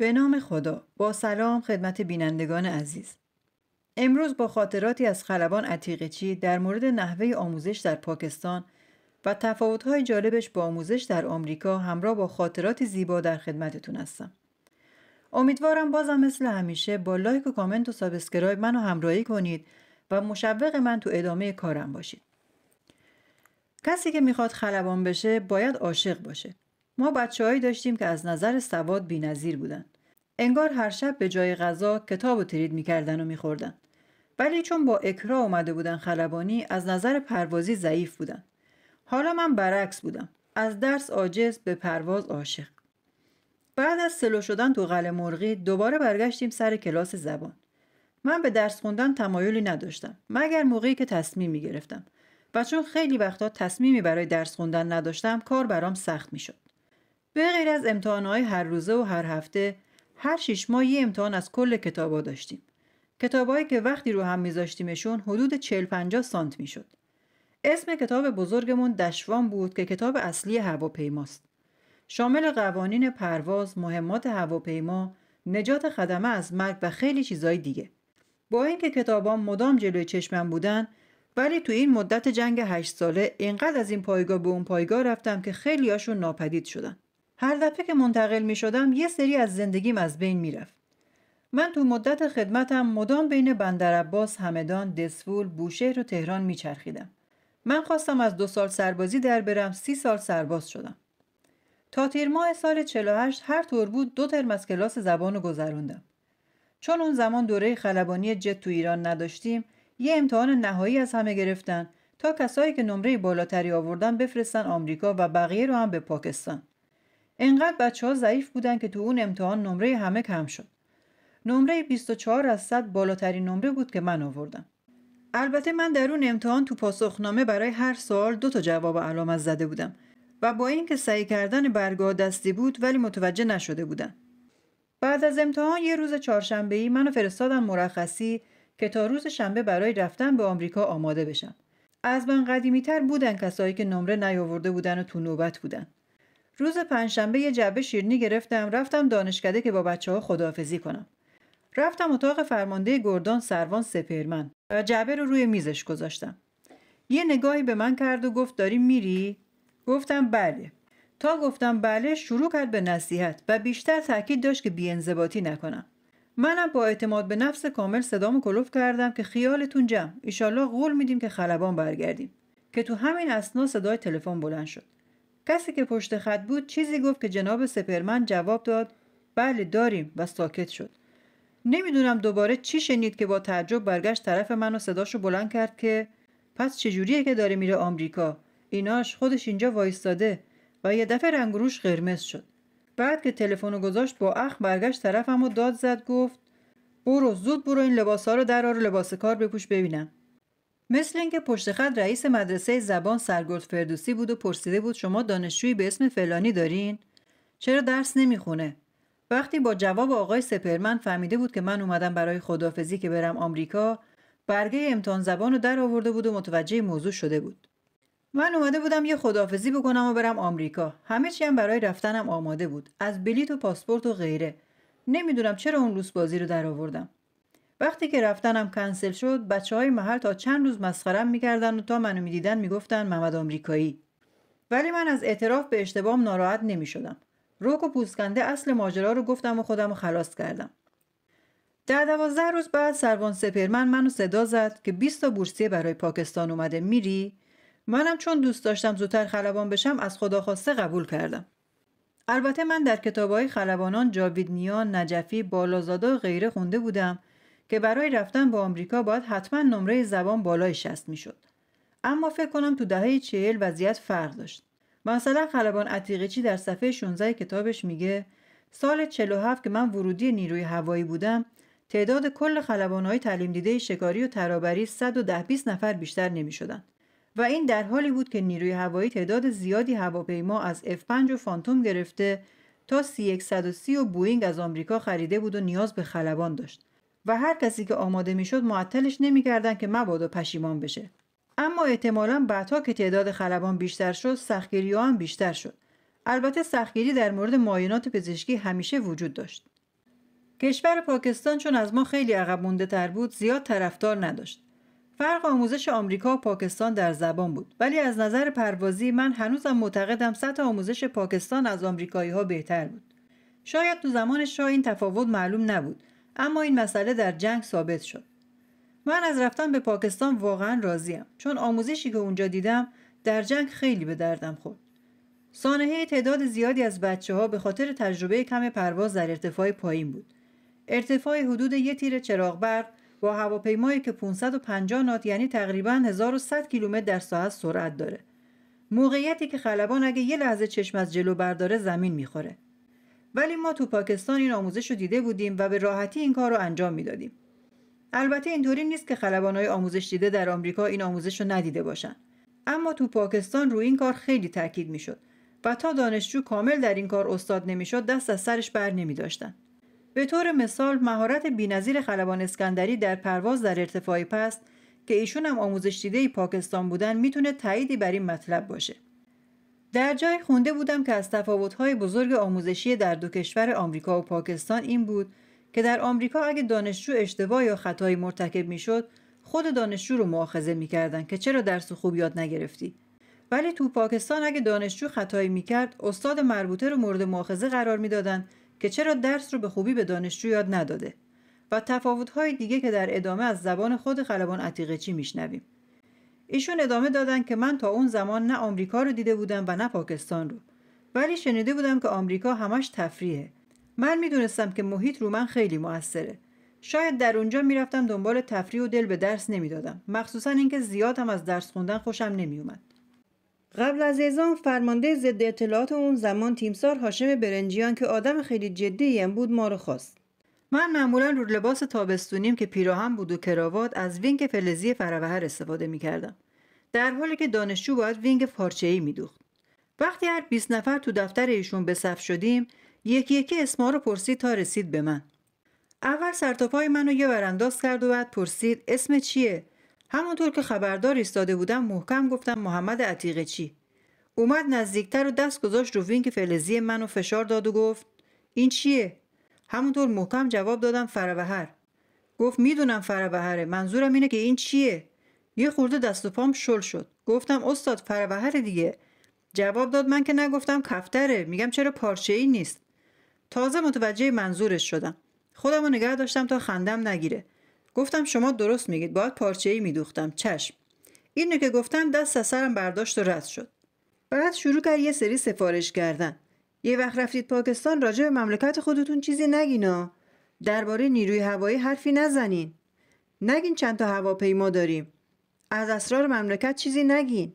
به نام خدا با سلام خدمت بینندگان عزیز امروز با خاطراتی از خلبان عتیقچی در مورد نحوه آموزش در پاکستان و تفاوت‌های جالبش با آموزش در آمریکا همراه با خاطرات زیبا در خدمتتون هستم. امیدوارم بازم مثل همیشه با لایک و کامنت و سابسکرایب منو همراهی کنید و مشوق من تو ادامه کارم باشید. کسی که میخواد خلبان بشه باید عاشق باشه. ما بچههایی داشتیم که از نظر سواد بینظیر بودند. انگار هر شب به جای غذا کتاب و ترید میکردن و میخوردن ولی چون با اکرا اومده بودن خلبانی از نظر پروازی ضعیف بودن حالا من برعکس بودم از درس عاجز به پرواز عاشق بعد از سلو شدن تو قله مرغی دوباره برگشتیم سر کلاس زبان من به درس خوندن تمایلی نداشتم مگر موقعی که تصمیم می گرفتم و چون خیلی وقتا تصمیمی برای درس خوندن نداشتم کار برام سخت می به غیر از امتحانهای هر روزه و هر هفته هر شش ماه یه امتحان از کل کتابا داشتیم کتابایی که وقتی رو هم میذاشتیمشون حدود 40 50 سانت میشد اسم کتاب بزرگمون دشوان بود که کتاب اصلی هواپیماست شامل قوانین پرواز مهمات هواپیما نجات خدمه از مرگ و خیلی چیزای دیگه با اینکه کتابام مدام جلوی چشمم بودن ولی تو این مدت جنگ هشت ساله اینقدر از این پایگاه به اون پایگاه رفتم که خیلیاشون ناپدید شدن هر دفعه که منتقل می شدم یه سری از زندگیم از بین می رفت. من تو مدت خدمتم مدام بین بندرعباس، همدان، دسفول، بوشهر و تهران می چرخیدم. من خواستم از دو سال سربازی در برم سی سال سرباز شدم. تا تیر ماه سال 48 هر طور بود دو ترم از کلاس زبان رو گذروندم. چون اون زمان دوره خلبانی جت تو ایران نداشتیم یه امتحان نهایی از همه گرفتن تا کسایی که نمره بالاتری آوردن بفرستن آمریکا و بقیه رو هم به پاکستان. انقدر بچه ها ضعیف بودن که تو اون امتحان نمره همه کم شد. نمره 24 از 100 بالاترین نمره بود که من آوردم. البته من در اون امتحان تو پاسخنامه برای هر سوال دو تا جواب علامت زده بودم و با اینکه سعی کردن برگاه دستی بود ولی متوجه نشده بودن. بعد از امتحان یه روز چهارشنبه ای منو فرستادم مرخصی که تا روز شنبه برای رفتن به آمریکا آماده بشم. از من قدیمیتر بودن کسایی که نمره نیاورده بودن و تو نوبت بودن. روز پنجشنبه یه جبه شیرنی گرفتم رفتم دانشکده که با بچه ها خداحافظی کنم رفتم اتاق فرمانده گردان سروان سپرمن و جبه رو روی میزش گذاشتم یه نگاهی به من کرد و گفت داری میری گفتم بله تا گفتم بله شروع کرد به نصیحت و بیشتر تاکید داشت که بیانضباطی نکنم منم با اعتماد به نفس کامل صدام کلوف کردم که خیالتون جمع ایشالله قول میدیم که خلبان برگردیم که تو همین اسنا صدای تلفن بلند شد کسی که پشت خط بود چیزی گفت که جناب سپرمن جواب داد بله داریم و ساکت شد نمیدونم دوباره چی شنید که با تعجب برگشت طرف من و صداشو بلند کرد که پس چجوریه که داره میره آمریکا ایناش خودش اینجا وایستاده و یه دفعه رنگ روش قرمز شد بعد که تلفن گذاشت با اخ برگشت طرفم و داد زد گفت برو زود برو این لباسها رو درار لباس کار بپوش ببینم مثل اینکه پشت خط رئیس مدرسه زبان سرگرد فردوسی بود و پرسیده بود شما دانشجویی به اسم فلانی دارین چرا درس نمیخونه وقتی با جواب آقای سپرمن فهمیده بود که من اومدم برای خدافزی که برم آمریکا برگه امتحان زبان رو در آورده بود و متوجه موضوع شده بود من اومده بودم یه خدافزی بکنم و برم آمریکا همه چیم برای رفتنم آماده بود از بلیط و پاسپورت و غیره نمیدونم چرا اون روز بازی رو در وقتی که رفتنم کنسل شد بچه های محل تا چند روز مسخرم میکردن و تا منو میدیدن میگفتن محمد آمریکایی ولی من از اعتراف به اشتباهم ناراحت نمیشدم روک و پوسکنده اصل ماجرا رو گفتم و خودم رو خلاص کردم در دوازده روز بعد سروان سپرمن منو صدا زد که 20 تا بورسیه برای پاکستان اومده میری منم چون دوست داشتم زودتر خلبان بشم از خدا خواسته قبول کردم البته من در کتابهای خلبانان نیا نجفی بالازاده و غیره خونده بودم که برای رفتن به آمریکا باید حتما نمره زبان بالای شست میشد اما فکر کنم تو دهه چهل وضعیت فرق داشت مثلا خلبان عتیقچی در صفحه 16 کتابش میگه سال 47 که من ورودی نیروی هوایی بودم تعداد کل خلبان های تعلیم دیده شکاری و ترابری 110 20 نفر بیشتر نمیشدند و این در حالی بود که نیروی هوایی تعداد زیادی هواپیما از F5 و فانتوم گرفته تا C130 و بوینگ از آمریکا خریده بود و نیاز به خلبان داشت و هر کسی که آماده میشد معطلش نمیکردن که مبادا پشیمان بشه اما احتمالا بعدها که تعداد خلبان بیشتر شد سختگیری هم بیشتر شد البته سختگیری در مورد معاینات پزشکی همیشه وجود داشت کشور پاکستان چون از ما خیلی عقب مونده تر بود زیاد طرفدار نداشت فرق آموزش آمریکا و پاکستان در زبان بود ولی از نظر پروازی من هنوزم معتقدم سطح آموزش پاکستان از آمریکایی ها بهتر بود شاید تو زمان شاه این تفاوت معلوم نبود اما این مسئله در جنگ ثابت شد من از رفتن به پاکستان واقعا راضیم چون آموزشی که اونجا دیدم در جنگ خیلی به دردم خورد سانحه تعداد زیادی از بچه ها به خاطر تجربه کم پرواز در ارتفاع پایین بود ارتفاع حدود یه تیر چراغ برق با هواپیمایی که 550 نات یعنی تقریبا 1100 کیلومتر در ساعت سرعت داره موقعیتی که خلبان اگه یه لحظه چشم از جلو برداره زمین میخوره ولی ما تو پاکستان این آموزش رو دیده بودیم و به راحتی این کار رو انجام میدادیم البته اینطوری نیست که های آموزش دیده در آمریکا این آموزش رو ندیده باشن اما تو پاکستان روی این کار خیلی تاکید میشد و تا دانشجو کامل در این کار استاد نمیشد دست از سرش بر نمی داشتن. به طور مثال مهارت بینظیر خلبان اسکندری در پرواز در ارتفاعی پست که ایشون هم آموزش دیده ای پاکستان بودن میتونه تاییدی بر این مطلب باشه در جای خونده بودم که از تفاوت‌های بزرگ آموزشی در دو کشور آمریکا و پاکستان این بود که در آمریکا اگه دانشجو اشتباه یا خطایی مرتکب میشد خود دانشجو رو مؤاخذه میکردند که چرا درس خوب یاد نگرفتی ولی تو پاکستان اگه دانشجو خطایی میکرد استاد مربوطه رو مورد مؤاخذه قرار میدادند که چرا درس رو به خوبی به دانشجو یاد نداده و تفاوت‌های دیگه که در ادامه از زبان خود خلبان چی میشنویم ایشون ادامه دادن که من تا اون زمان نه آمریکا رو دیده بودم و نه پاکستان رو ولی شنیده بودم که آمریکا همش تفریحه من میدونستم که محیط رو من خیلی موثره شاید در اونجا میرفتم دنبال تفریح و دل به درس نمیدادم مخصوصا اینکه زیاد هم از درس خوندن خوشم نمیومد قبل از ایزان فرمانده ضد اطلاعات اون زمان تیمسار هاشم برنجیان که آدم خیلی جدی هم بود ما رو خواست من معمولا رو لباس تابستونیم که پیراهن بود و کراوات از وینگ فلزی فراوهر استفاده میکردم در حالی که دانشجو باید وینگ می میدوخت وقتی هر 20 نفر تو دفتر ایشون به صف شدیم یکی یکی اسما رو پرسید تا رسید به من اول سرتاپای منو یه برانداز کرد و بعد پرسید اسم چیه همونطور که خبردار ایستاده بودم محکم گفتم محمد عتیقه چی اومد نزدیکتر و دست گذاشت رو وینگ فلزی من فشار داد و گفت این چیه همونطور محکم جواب دادم فروهر. گفت میدونم فربهره منظورم اینه که این چیه یه خورده دست و پام شل شد گفتم استاد فربهر دیگه جواب داد من که نگفتم کفتره میگم چرا پارچه ای نیست تازه متوجه منظورش شدم خودم رو نگه داشتم تا خندم نگیره گفتم شما درست میگید باید پارچه ای میدوختم چشم اینو که گفتم دست از سرم برداشت و رد شد بعد شروع کرد یه سری سفارش کردن یه وقت رفتید پاکستان راجع به مملکت خودتون چیزی نگینا درباره نیروی هوایی حرفی نزنین نگین چند تا هواپیما داریم از اسرار مملکت چیزی نگین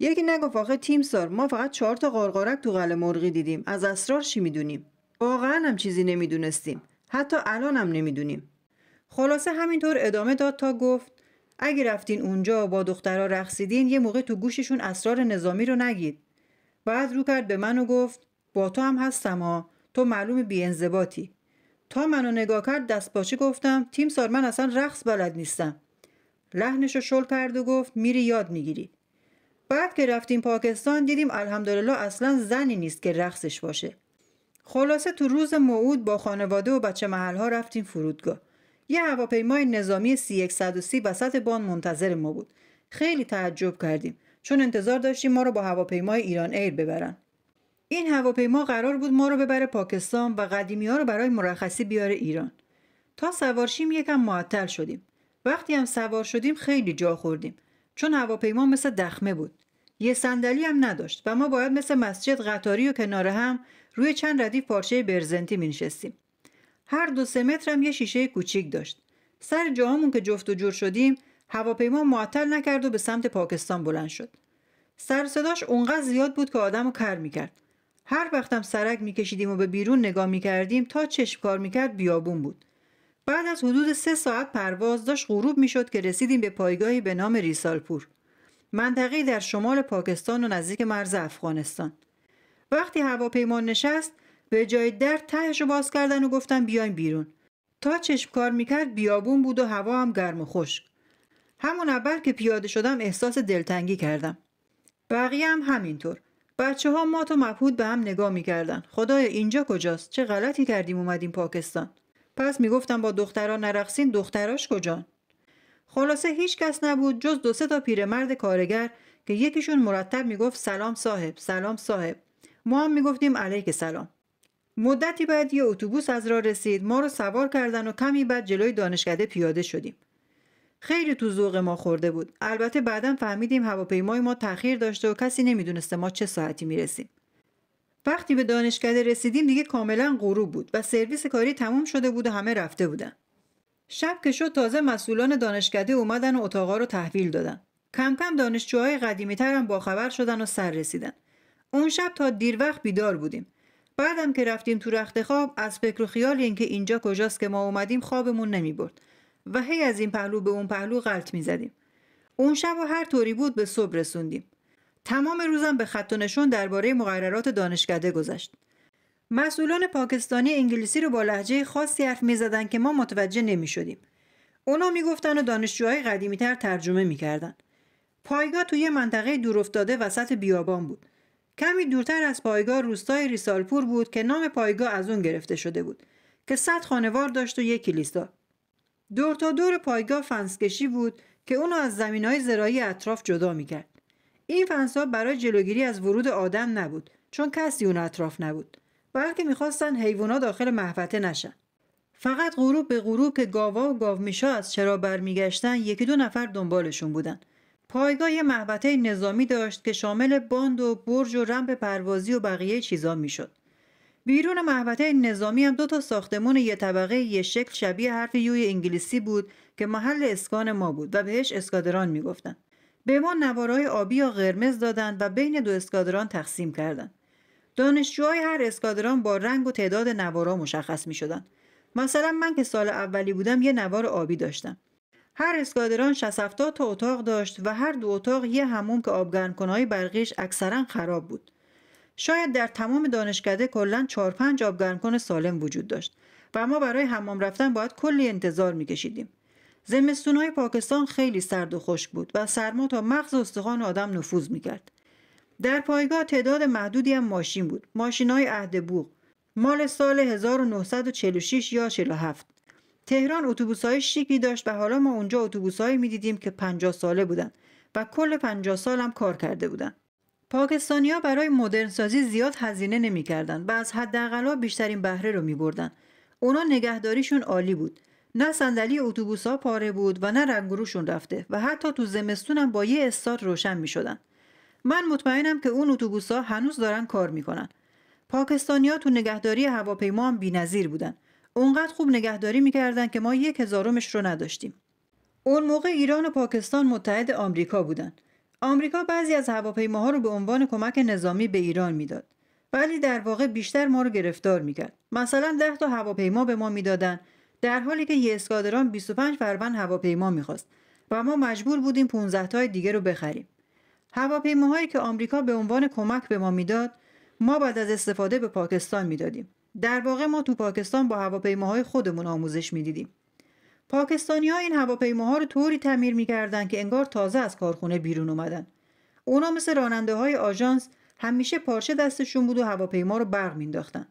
یکی نگفت آخه تیمسار ما فقط چهار تا قارقارک تو قله مرغی دیدیم از اسرار چی میدونیم واقعا هم چیزی نمیدونستیم حتی الان هم نمیدونیم خلاصه همینطور ادامه داد تا گفت اگه رفتین اونجا با دخترها رقصیدین یه موقع تو گوششون اسرار نظامی رو نگید بعد رو کرد به من و گفت با تو هم هستم ها تو معلوم بی انضباطی تا منو نگاه کرد دست باشی گفتم تیم سار من اصلا رقص بلد نیستم لحنش رو شل کرد و گفت میری یاد میگیری بعد که رفتیم پاکستان دیدیم الحمدلله اصلا زنی نیست که رقصش باشه خلاصه تو روز موعود با خانواده و بچه محلها رفتیم فرودگاه یه هواپیمای نظامی سی سی وسط بان منتظر ما بود خیلی تعجب کردیم چون انتظار داشتیم ما رو با هواپیمای ایران ایر ببرن این هواپیما قرار بود ما رو ببره پاکستان و قدیمی ها رو برای مرخصی بیاره ایران تا سوارشیم یکم معطل شدیم وقتی هم سوار شدیم خیلی جا خوردیم چون هواپیما مثل دخمه بود یه صندلی هم نداشت و ما باید مثل مسجد قطاری و کنار هم روی چند ردیف پارچه برزنتی مینشستیم هر دو سه متر هم یه شیشه کوچیک داشت سر جاهامون که جفت و جور شدیم هواپیما معطل نکرد و به سمت پاکستان بلند شد سر صداش اونقدر زیاد بود که آدمو کر میکرد هر وقتم سرک میکشیدیم و به بیرون نگاه میکردیم تا چشم کار میکرد بیابون بود بعد از حدود سه ساعت پرواز داشت غروب میشد که رسیدیم به پایگاهی به نام ریسالپور منطقه در شمال پاکستان و نزدیک مرز افغانستان وقتی هواپیما نشست به جای درد تهش رو باز کردن و گفتن بیایم بیرون تا چشم کار میکرد بیابون بود و هوا هم گرم و خشک همون اول که پیاده شدم احساس دلتنگی کردم بقیه هم همینطور بچه ها ما تو مبهود به هم نگاه میکردن خدای اینجا کجاست چه غلطی کردیم اومدیم پاکستان پس میگفتم با دخترها نرقصین دختراش کجان خلاصه هیچ کس نبود جز دو سه تا پیرمرد کارگر که یکیشون مرتب میگفت سلام صاحب سلام صاحب ما هم میگفتیم علیک سلام مدتی بعد یه اتوبوس از راه رسید ما رو سوار کردن و کمی بعد جلوی دانشکده پیاده شدیم خیلی تو ذوق ما خورده بود البته بعدا فهمیدیم هواپیمای ما تاخیر داشته و کسی نمیدونسته ما چه ساعتی میرسیم وقتی به دانشکده رسیدیم دیگه کاملا غروب بود و سرویس کاری تموم شده بود و همه رفته بودن شب که شد تازه مسئولان دانشکده اومدن و اتاقا رو تحویل دادن کم کم دانشجوهای قدیمی تر هم باخبر شدن و سر رسیدن اون شب تا دیر وقت بیدار بودیم بعدم که رفتیم تو رخت خواب از فکر و خیال اینکه اینجا کجاست که ما اومدیم خوابمون نمی برد و هی از این پهلو به اون پهلو غلط می زدیم. اون شب و هر طوری بود به صبح رسوندیم. تمام روزم به خط و نشون درباره مقررات دانشکده گذشت. مسئولان پاکستانی انگلیسی رو با لحجه خاصی حرف می زدن که ما متوجه نمی شدیم. اونا می گفتن و دانشجوهای قدیمی تر ترجمه می کردن. پایگاه توی منطقه دورافتاده وسط بیابان بود. کمی دورتر از پایگاه روستای ریسالپور بود که نام پایگاه از اون گرفته شده بود که صد خانوار داشت و یک کلیسا دور تا دور پایگاه فنسکشی بود که اونو از زمین های زراعی اطراف جدا میکرد. این ها برای جلوگیری از ورود آدم نبود چون کسی اون اطراف نبود. بلکه میخواستن حیوانات داخل محوطه نشن. فقط غروب به غروب که گاوا و گاومیشا از چرا برمیگشتن یکی دو نفر دنبالشون بودن. پایگاه یه محوطه نظامی داشت که شامل باند و برج و رمپ پروازی و بقیه چیزا میشد. بیرون محوطه نظامی هم دو تا ساختمون یه طبقه یه شکل شبیه حرف یوی انگلیسی بود که محل اسکان ما بود و بهش اسکادران میگفتن. به ما نوارای آبی یا قرمز دادند و بین دو اسکادران تقسیم کردند. دانشجوهای هر اسکادران با رنگ و تعداد نوارا مشخص می شدن. مثلا من که سال اولی بودم یه نوار آبی داشتم. هر اسکادران 60 تا اتاق داشت و هر دو اتاق یه هموم که آبگرمکنهای برقیش اکثرا خراب بود. شاید در تمام دانشکده کلا پنج 5 آبگرمکن سالم وجود داشت و ما برای حمام رفتن باید کلی انتظار میکشیدیم زمستونهای پاکستان خیلی سرد و خشک بود و سرما تا مغز استخوان آدم نفوذ میکرد در پایگاه تعداد محدودی هم ماشین بود ماشین های عهد بوغ مال سال 1946 یا 47 تهران اتوبوس های شیکی داشت و حالا ما اونجا اتوبوسهایی میدیدیم که 50 ساله بودند و کل 50 سال هم کار کرده بودند پاکستانیا برای مدرنسازی زیاد هزینه کردن و از حداقل بیشترین بهره رو بردن اونا نگهداریشون عالی بود نه صندلی اتوبوس ها پاره بود و نه رنگروشون رفته و حتی تو زمستونم با یه استار روشن شدن من مطمئنم که اون اتوبوس ها هنوز دارن کار میکنن پاکستانیا تو نگهداری هواپیما هم بی‌نظیر بودن اونقدر خوب نگهداری میکردن که ما یک هزارمش رو نداشتیم اون موقع ایران و پاکستان متحد آمریکا بودند آمریکا بعضی از هواپیماها رو به عنوان کمک نظامی به ایران میداد ولی در واقع بیشتر ما رو گرفتار میکرد مثلا ده تا هواپیما به ما میدادن در حالی که یه اسکادران 25 فروند هواپیما میخواست و ما مجبور بودیم 15 تای دیگه رو بخریم هواپیماهایی که آمریکا به عنوان کمک به ما میداد ما بعد از استفاده به پاکستان میدادیم در واقع ما تو پاکستان با هواپیماهای خودمون آموزش میدیدیم پاکستانی ها این هواپیماها رو طوری تعمیر میکردن که انگار تازه از کارخونه بیرون اومدن. اونا مثل راننده های آژانس همیشه پارچه دستشون بود و هواپیما رو برق مینداختن.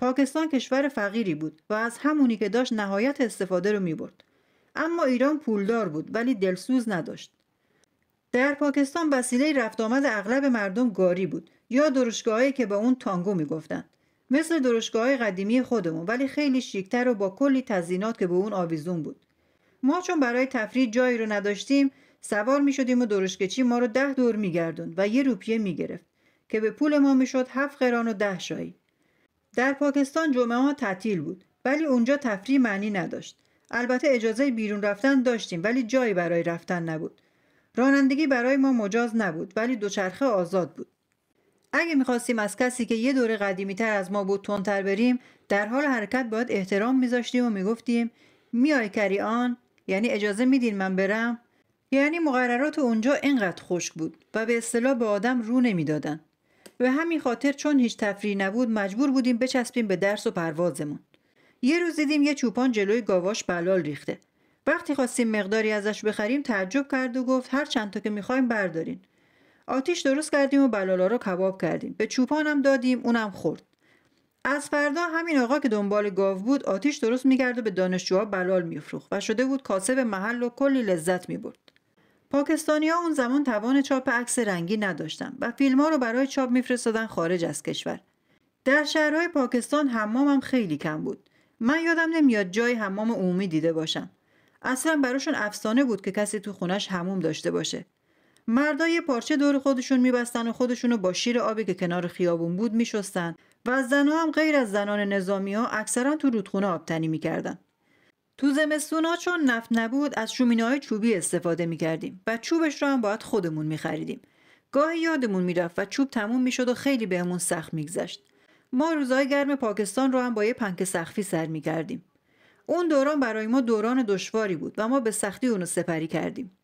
پاکستان کشور فقیری بود و از همونی که داشت نهایت استفاده رو میبرد. اما ایران پولدار بود ولی دلسوز نداشت. در پاکستان وسیله رفت آمد اغلب مردم گاری بود یا درشگاهایی که به اون تانگو میگفتند. مثل درشگاه قدیمی خودمون ولی خیلی شیکتر و با کلی تزینات که به اون آویزون بود ما چون برای تفریح جایی رو نداشتیم سوار می شدیم و درشکچی ما رو ده دور می و یه روپیه می گرفت که به پول ما می شد هفت قران و ده شایی در پاکستان جمعه ها تعطیل بود ولی اونجا تفریح معنی نداشت البته اجازه بیرون رفتن داشتیم ولی جایی برای رفتن نبود رانندگی برای ما مجاز نبود ولی دوچرخه آزاد بود اگه میخواستیم از کسی که یه دوره قدیمی تر از ما بود تندتر بریم در حال حرکت باید احترام میذاشتیم و میگفتیم میای آن یعنی اجازه میدین من برم یعنی مقررات اونجا اینقدر خشک بود و به اصطلاح به آدم رو نمیدادن به همین خاطر چون هیچ تفریح نبود مجبور بودیم بچسبیم به درس و پروازمون یه روز دیدیم یه چوپان جلوی گاواش بلال ریخته وقتی خواستیم مقداری ازش بخریم تعجب کرد و گفت هر چند که میخوایم بردارین آتیش درست کردیم و بلالا رو کباب کردیم به چوپانم دادیم اونم خورد از فردا همین آقا که دنبال گاو بود آتیش درست میگرد و به دانشجوها بلال میفروخت و شده بود کاسب محل و کلی لذت میبرد پاکستانیا اون زمان توان چاپ عکس رنگی نداشتن و فیلم ها رو برای چاپ میفرستادن خارج از کشور در شهرهای پاکستان حمامم خیلی کم بود من یادم نمیاد جای حمام عمومی دیده باشم اصلا براشون افسانه بود که کسی تو خونش حموم داشته باشه مردای پارچه دور خودشون میبستن و خودشون با شیر آبی که کنار خیابون بود میشستن و از زنها هم غیر از زنان نظامی ها اکثرا تو رودخونه آبتنی میکردن تو ها چون نفت نبود از شومینه های چوبی استفاده میکردیم و چوبش رو هم باید خودمون میخریدیم گاهی یادمون میرفت و چوب تموم میشد و خیلی بهمون سخت میگذشت ما روزای گرم پاکستان رو هم با یه پنک سخفی سر میکردیم اون دوران برای ما دوران دشواری بود و ما به سختی اون سپری کردیم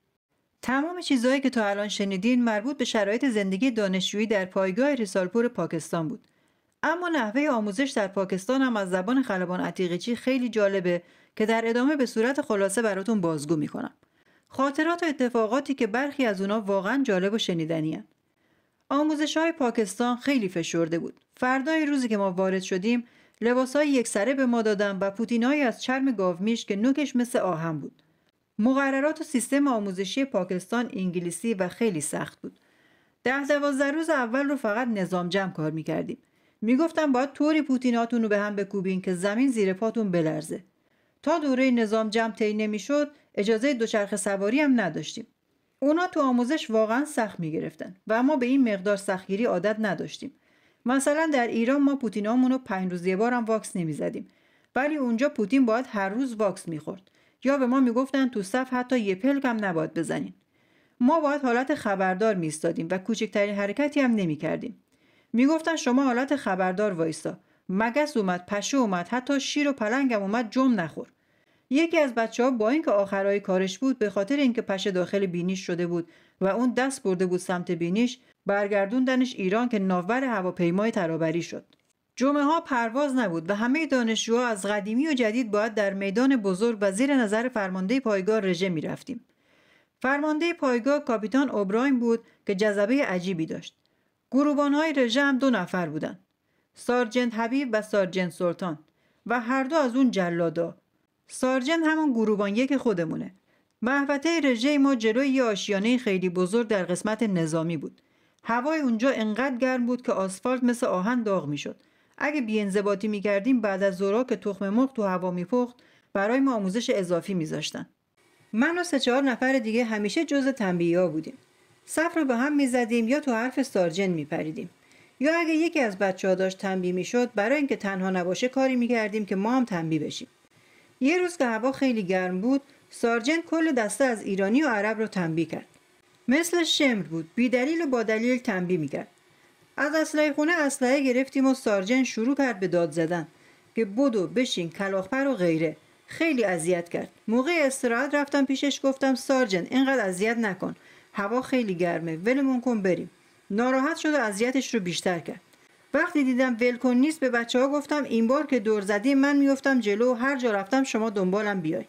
تمام چیزهایی که تا الان شنیدین مربوط به شرایط زندگی دانشجویی در پایگاه رسالپور پاکستان بود اما نحوه آموزش در پاکستان هم از زبان خلبان عتیقچی خیلی جالبه که در ادامه به صورت خلاصه براتون بازگو میکنم خاطرات و اتفاقاتی که برخی از اونا واقعا جالب و شنیدنیان آموزش های پاکستان خیلی فشرده بود فردای روزی که ما وارد شدیم لباس های سره به ما دادن و پوتینهایی از چرم گاومیش که نوکش مثل آهن بود مقررات و سیستم آموزشی پاکستان انگلیسی و خیلی سخت بود ده دوازده روز اول رو فقط نظام جمع کار میکردیم میگفتم باید طوری پوتیناتون رو به هم بکوبین که زمین زیر پاتون بلرزه تا دوره نظام جمع طی نمیشد اجازه دوچرخه سواری هم نداشتیم اونا تو آموزش واقعا سخت میگرفتن و ما به این مقدار سختگیری عادت نداشتیم مثلا در ایران ما پوتینامون رو پنج روز یه بارم واکس نمیزدیم ولی اونجا پوتین باید هر روز واکس میخورد یا به ما میگفتند تو صف حتی یه پلک هم نباید بزنین ما باید حالت خبردار میایستادیم و کوچکترین حرکتی هم نمیکردیم میگفتن شما حالت خبردار وایسا. مگس اومد پشه اومد حتی شیر و پلنگم اومد جم نخور یکی از بچه ها با اینکه آخرای کارش بود به خاطر اینکه پشه داخل بینیش شده بود و اون دست برده بود سمت بینیش برگردوندنش ایران که ناور هواپیمای ترابری شد جمعه ها پرواز نبود و همه دانشجوها از قدیمی و جدید باید در میدان بزرگ و زیر نظر فرمانده پایگاه رژه می رفتیم. فرمانده پایگاه کاپیتان اوبراین بود که جذبه عجیبی داشت. گروبان های رژه هم دو نفر بودند. سارجنت حبیب و سارجنت سلطان و هر دو از اون جلادا. سارجنت همون گروبان یک خودمونه. محوطه رژه ما جلوی یه آشیانه خیلی بزرگ در قسمت نظامی بود. هوای اونجا انقدر گرم بود که آسفالت مثل آهن داغ میشد. اگه بیانضباطی میکردیم بعد از زورا که تخم مرغ تو هوا میپخت برای ما آموزش اضافی میذاشتن من و سه چهار نفر دیگه همیشه جز تنبیه ها بودیم صف رو به هم میزدیم یا تو حرف سارجن میپریدیم یا اگه یکی از بچه ها داشت تنبیه میشد برای اینکه تنها نباشه کاری میکردیم که ما هم تنبیه بشیم یه روز که هوا خیلی گرم بود سارجن کل دسته از ایرانی و عرب رو تنبیه کرد مثل شمر بود بیدلیل و با دلیل تنبیه میکرد از اسلحه خونه اسلحه گرفتیم و سارجن شروع کرد به داد زدن که بدو بشین کلاخپر و غیره خیلی اذیت کرد موقع استراحت رفتم پیشش گفتم سارجن اینقدر اذیت نکن هوا خیلی گرمه ولمون کن بریم ناراحت شد و اذیتش رو بیشتر کرد وقتی دیدم ولکن نیست به بچه ها گفتم این بار که دور زدی من میفتم جلو و هر جا رفتم شما دنبالم بیاین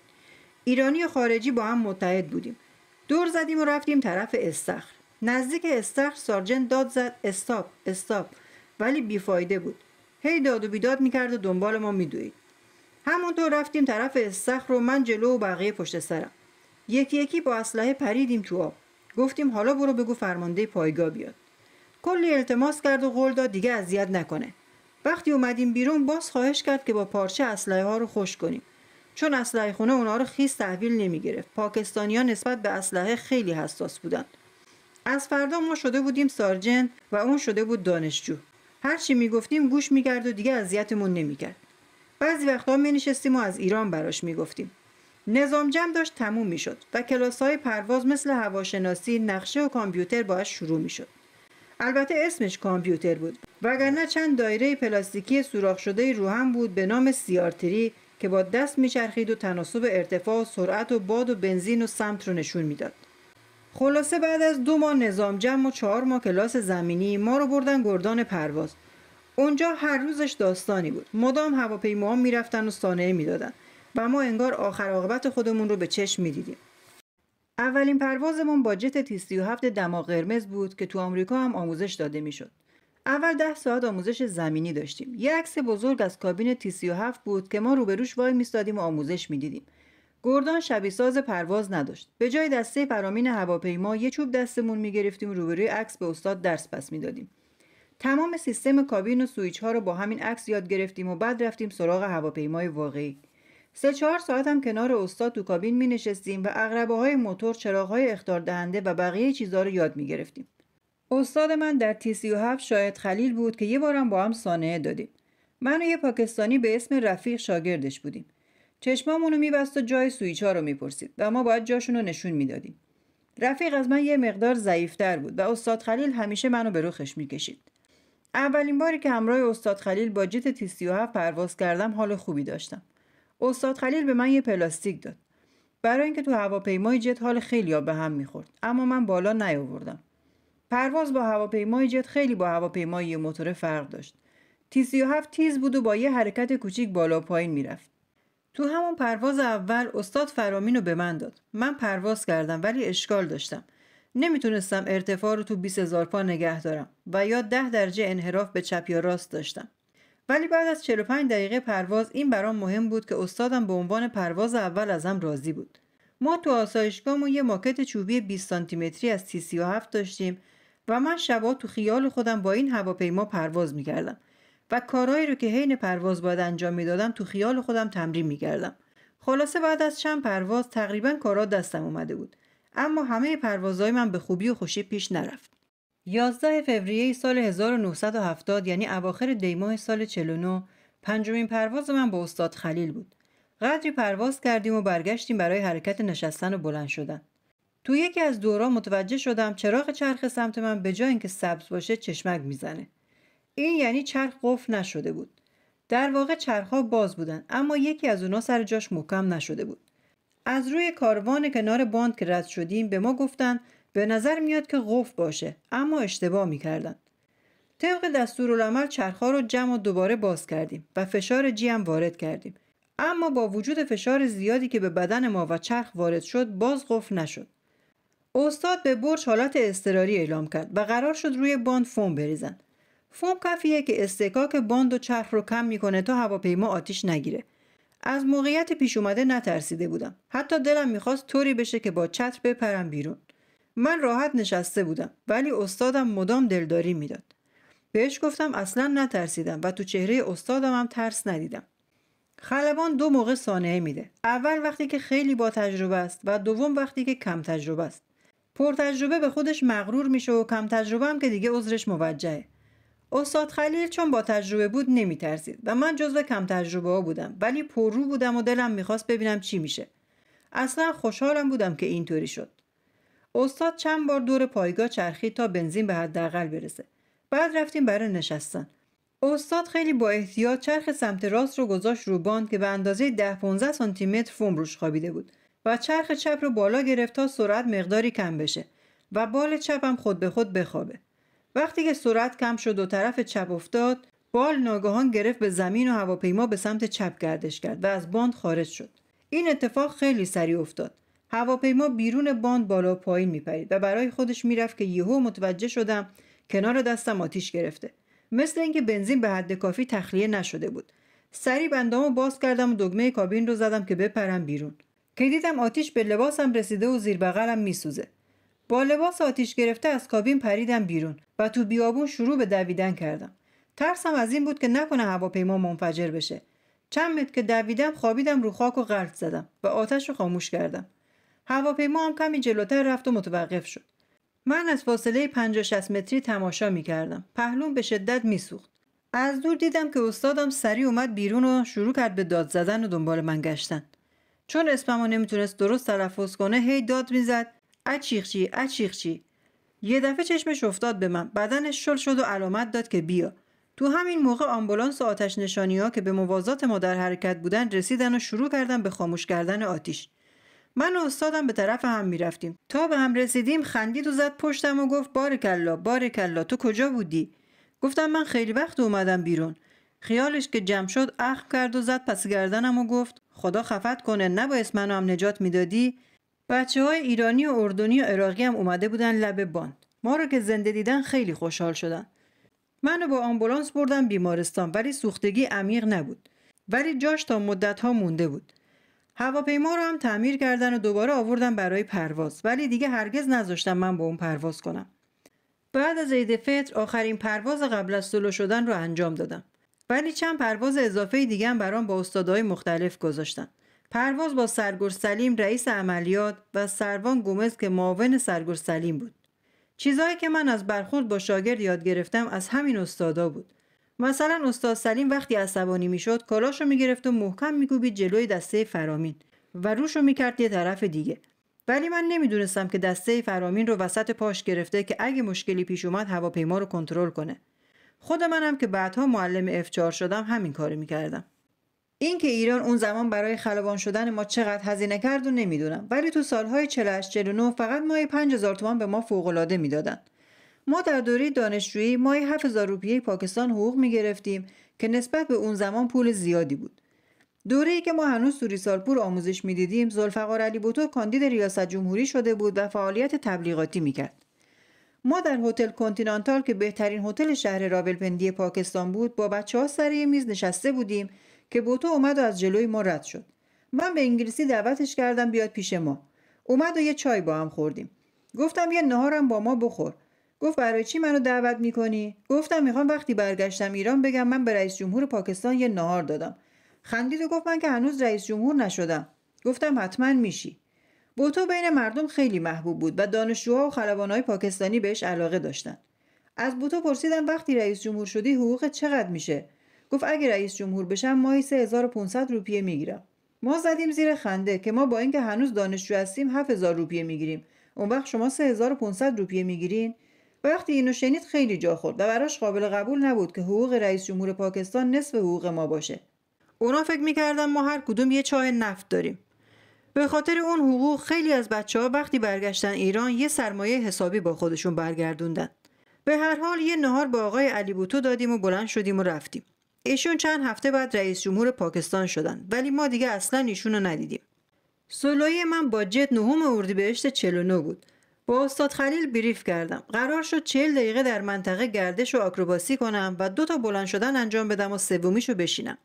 ایرانی و خارجی با هم متحد بودیم دور زدیم و رفتیم طرف استخر نزدیک استخر سارجن داد زد استاپ استاپ ولی بیفایده بود هی داد و بیداد میکرد و دنبال ما میدوید همونطور رفتیم طرف استخر رو من جلو و بقیه پشت سرم یکی یکی با اسلحه پریدیم تو آب گفتیم حالا برو بگو فرمانده پایگاه بیاد کلی التماس کرد و قول داد دیگه اذیت نکنه وقتی اومدیم بیرون باز خواهش کرد که با پارچه اسلحه ها رو خوش کنیم چون اسلحه خونه اونا رو خیس تحویل نمی گرفت نسبت به اسلحه خیلی حساس بودند از فردا ما شده بودیم سارجن و اون شده بود دانشجو هرچی میگفتیم گوش میکرد و دیگه اذیتمون نمیکرد بعضی وقتها مینشستیم و از ایران براش میگفتیم نظام جمع داشت تموم میشد و کلاس های پرواز مثل هواشناسی نقشه و کامپیوتر باش شروع میشد البته اسمش کامپیوتر بود وگرنه چند دایره پلاستیکی سوراخ شده رو هم بود به نام سیارتری که با دست میچرخید و تناسب ارتفاع و سرعت و باد و بنزین و سمت رو نشون میداد خلاصه بعد از دو ماه نظام جمع و چهار ماه کلاس زمینی ما رو بردن گردان پرواز اونجا هر روزش داستانی بود مدام ها میرفتن و سانعه میدادن و ما انگار آخر عاقبت خودمون رو به چشم میدیدیم اولین پروازمون با جت تی 37 دما قرمز بود که تو آمریکا هم آموزش داده میشد اول ده ساعت آموزش زمینی داشتیم یه عکس بزرگ از کابین تی 37 بود که ما روبروش وای میستادیم و آموزش میدیدیم گردان ساز پرواز نداشت به جای دسته فرامین هواپیما یه چوب دستمون میگرفتیم روبروی عکس به استاد درس پس میدادیم تمام سیستم کابین و سویچ ها رو با همین عکس یاد گرفتیم و بعد رفتیم سراغ هواپیمای واقعی سه چهار ساعت هم کنار استاد تو کابین می نشستیم و اغربه های موتور چراغ های اختار دهنده و بقیه چیزها رو یاد می گرفتیم. استاد من در تی سی و هفت شاید خلیل بود که یه بارم با هم سانه دادیم. من و یه پاکستانی به اسم رفیق شاگردش بودیم. چشمامونو میبست و جای ها رو میپرسید و ما باید جاشون رو نشون میدادیم رفیق از من یه مقدار ضعیفتر بود و استاد خلیل همیشه منو به روخش میکشید اولین باری که همراه استاد خلیل با جت تی 37 پرواز کردم حال خوبی داشتم استاد خلیل به من یه پلاستیک داد برای اینکه تو هواپیمای جت حال خیلی به هم میخورد اما من بالا نیاوردم پرواز با هواپیمای جت خیلی با هواپیمای موتور فرق داشت تی 37 تیز بود و با یه حرکت کوچیک بالا پایین میرفت تو همون پرواز اول استاد فرامین رو به من داد من پرواز کردم ولی اشکال داشتم نمیتونستم ارتفاع رو تو هزار پا نگه دارم و یا ده درجه انحراف به چپ یا راست داشتم ولی بعد از 45 دقیقه پرواز این برام مهم بود که استادم به عنوان پرواز اول ازم راضی بود ما تو آسایشگاهمون یه ماکت چوبی 20 سانتیمتری از تی داشتیم و من شبا تو خیال خودم با این هواپیما پرواز میکردم و کارهایی رو که حین پرواز باید انجام میدادم تو خیال خودم تمرین میکردم خلاصه بعد از چند پرواز تقریبا کارا دستم اومده بود اما همه پروازهای من به خوبی و خوشی پیش نرفت 11 فوریه سال 1970 یعنی اواخر دیماه سال 49 پنجمین پرواز من با استاد خلیل بود قدری پرواز کردیم و برگشتیم برای حرکت نشستن و بلند شدن تو یکی از دورا متوجه شدم چراغ چرخ سمت من به جای اینکه سبز باشه چشمک میزنه این یعنی چرخ قفل نشده بود در واقع ها باز بودن اما یکی از اونا سر جاش محکم نشده بود از روی کاروان کنار باند که رد شدیم به ما گفتند به نظر میاد که قفل باشه اما اشتباه میکردن طبق چرخ ها رو جمع و دوباره باز کردیم و فشار جی هم وارد کردیم اما با وجود فشار زیادی که به بدن ما و چرخ وارد شد باز قفل نشد استاد به برج حالت اضطراری اعلام کرد و قرار شد روی باند فوم بریزند فوم کافیه که استکاک باند و چرخ رو کم میکنه تا هواپیما آتیش نگیره از موقعیت پیش اومده نترسیده بودم حتی دلم میخواست طوری بشه که با چتر بپرم بیرون من راحت نشسته بودم ولی استادم مدام دلداری میداد بهش گفتم اصلا نترسیدم و تو چهره استادم هم ترس ندیدم خلبان دو موقع سانحه میده اول وقتی که خیلی با تجربه است و دوم وقتی که کم تجربه است پر تجربه به خودش مغرور میشه و کم تجربه هم که دیگه عذرش موجهه استاد خلیل چون با تجربه بود نمی ترسید و من جزو کم تجربه ها بودم ولی پررو بودم و دلم میخواست ببینم چی میشه اصلا خوشحالم بودم که اینطوری شد استاد چند بار دور پایگاه چرخید تا بنزین به حداقل برسه بعد رفتیم برای نشستن استاد خیلی با احتیاط چرخ سمت راست رو گذاشت رو باند که به اندازه 10 15 سانتی متر فوم روش خوابیده بود و چرخ چپ رو بالا گرفت تا سرعت مقداری کم بشه و بال چپم خود به خود بخوابه وقتی که سرعت کم شد و طرف چپ افتاد بال ناگهان گرفت به زمین و هواپیما به سمت چپ گردش کرد و از باند خارج شد این اتفاق خیلی سریع افتاد هواپیما بیرون باند بالا و پایین میپرید و برای خودش میرفت که یهو متوجه شدم کنار دستم آتیش گرفته مثل اینکه بنزین به حد کافی تخلیه نشده بود سریع بندامو باز کردم و دگمه کابین رو زدم که بپرم بیرون که دیدم آتیش به لباسم رسیده و زیر بغلم میسوزه با لباس آتیش گرفته از کابین پریدم بیرون و تو بیابون شروع به دویدن کردم ترسم از این بود که نکنه هواپیما منفجر بشه چند متر که دویدم خوابیدم رو خاک و غلط زدم و آتش رو خاموش کردم هواپیما هم کمی جلوتر رفت و متوقف شد من از فاصله 50 60 متری تماشا می کردم پهلون به شدت میسوخت از دور دیدم که استادم سریع اومد بیرون و شروع کرد به داد زدن و دنبال من گشتن چون اسممو نمیتونست درست تلفظ کنه هی داد میزد اچیخچی اچیخچی یه دفعه چشمش افتاد به من بدنش شل شد و علامت داد که بیا تو همین موقع آمبولانس و آتش نشانی ها که به موازات ما در حرکت بودن رسیدن و شروع کردن به خاموش کردن آتیش من و استادم به طرف هم میرفتیم تا به هم رسیدیم خندید و زد پشتم و گفت بارکلا بارکلا تو کجا بودی گفتم من خیلی وقت اومدم بیرون خیالش که جمع شد اخم کرد و زد پس گردنم و گفت خدا خفت کنه نباید منو هم نجات میدادی بچه های ایرانی و اردنی و عراقی هم اومده بودن لب باند ما رو که زنده دیدن خیلی خوشحال شدن منو با آمبولانس بردم بیمارستان ولی سوختگی عمیق نبود ولی جاش تا مدت ها مونده بود هواپیما رو هم تعمیر کردن و دوباره آوردن برای پرواز ولی دیگه هرگز نذاشتم من با اون پرواز کنم بعد از عید فطر آخرین پرواز قبل از سلو شدن رو انجام دادم ولی چند پرواز اضافه دیگه هم برام با استادهای مختلف گذاشتن پرواز با سرگور سلیم رئیس عملیات و سروان گومز که معاون سرگور سلیم بود. چیزهایی که من از برخورد با شاگرد یاد گرفتم از همین استادا بود. مثلا استاد سلیم وقتی عصبانی میشد کلاشو میگرفت و محکم میکوبید جلوی دسته فرامین و روشو میکرد یه طرف دیگه ولی من نمیدونستم که دسته فرامین رو وسط پاش گرفته که اگه مشکلی پیش اومد هواپیما رو کنترل کنه خود منم که بعدها معلم افچار شدم همین کارو میکردم اینکه ایران اون زمان برای خلبان شدن ما چقدر هزینه کرد و نمیدونم ولی تو سالهای 48 49 فقط ماهی 5000 تومان به ما فوق العاده میدادن ما در دوره دانشجویی ماهی 7000 روپیه پاکستان حقوق میگرفتیم که نسبت به اون زمان پول زیادی بود دوره ای که ما هنوز سوری سالپور آموزش میدیدیم ذوالفقار علی بوتو کاندید ریاست جمهوری شده بود و فعالیت تبلیغاتی میکرد ما در هتل کنتینانتال که بهترین هتل شهر راولپندی پاکستان بود با بچه ها سر میز نشسته بودیم که بوتو اومد و از جلوی ما رد شد من به انگلیسی دعوتش کردم بیاد پیش ما اومد و یه چای با هم خوردیم گفتم یه نهارم با ما بخور گفت برای چی منو دعوت میکنی گفتم میخوام وقتی برگشتم ایران بگم من به رئیس جمهور پاکستان یه نهار دادم خندید و گفت من که هنوز رئیس جمهور نشدم گفتم حتما میشی بوتو بین مردم خیلی محبوب بود و دانشجوها و خلبانهای پاکستانی بهش علاقه داشتن از بوتو پرسیدم وقتی رئیس جمهور شدی حقوق چقدر میشه گفت اگه رئیس جمهور بشم ماهی 3500 روپیه میگیرم ما زدیم زیر خنده که ما با اینکه هنوز دانشجو هستیم 7000 روپیه میگیریم اون وقت شما 3500 روپیه میگیرین وقتی اینو شنید خیلی جا خورد و براش قابل قبول نبود که حقوق رئیس جمهور پاکستان نصف حقوق ما باشه اونا فکر میکردن ما هر کدوم یه چای نفت داریم به خاطر اون حقوق خیلی از بچه ها وقتی برگشتن ایران یه سرمایه حسابی با خودشون برگردوندن به هر حال یه نهار با آقای علی بوتو دادیم و بلند شدیم و رفتیم ایشون چند هفته بعد رئیس جمهور پاکستان شدن ولی ما دیگه اصلا ایشون رو ندیدیم سولوی من با جت نهم اردیبهشت 49 بود با استاد خلیل بریف کردم قرار شد 40 دقیقه در منطقه گردش و آکروباسی کنم و دو تا بلند شدن انجام بدم و سومیشو بشینم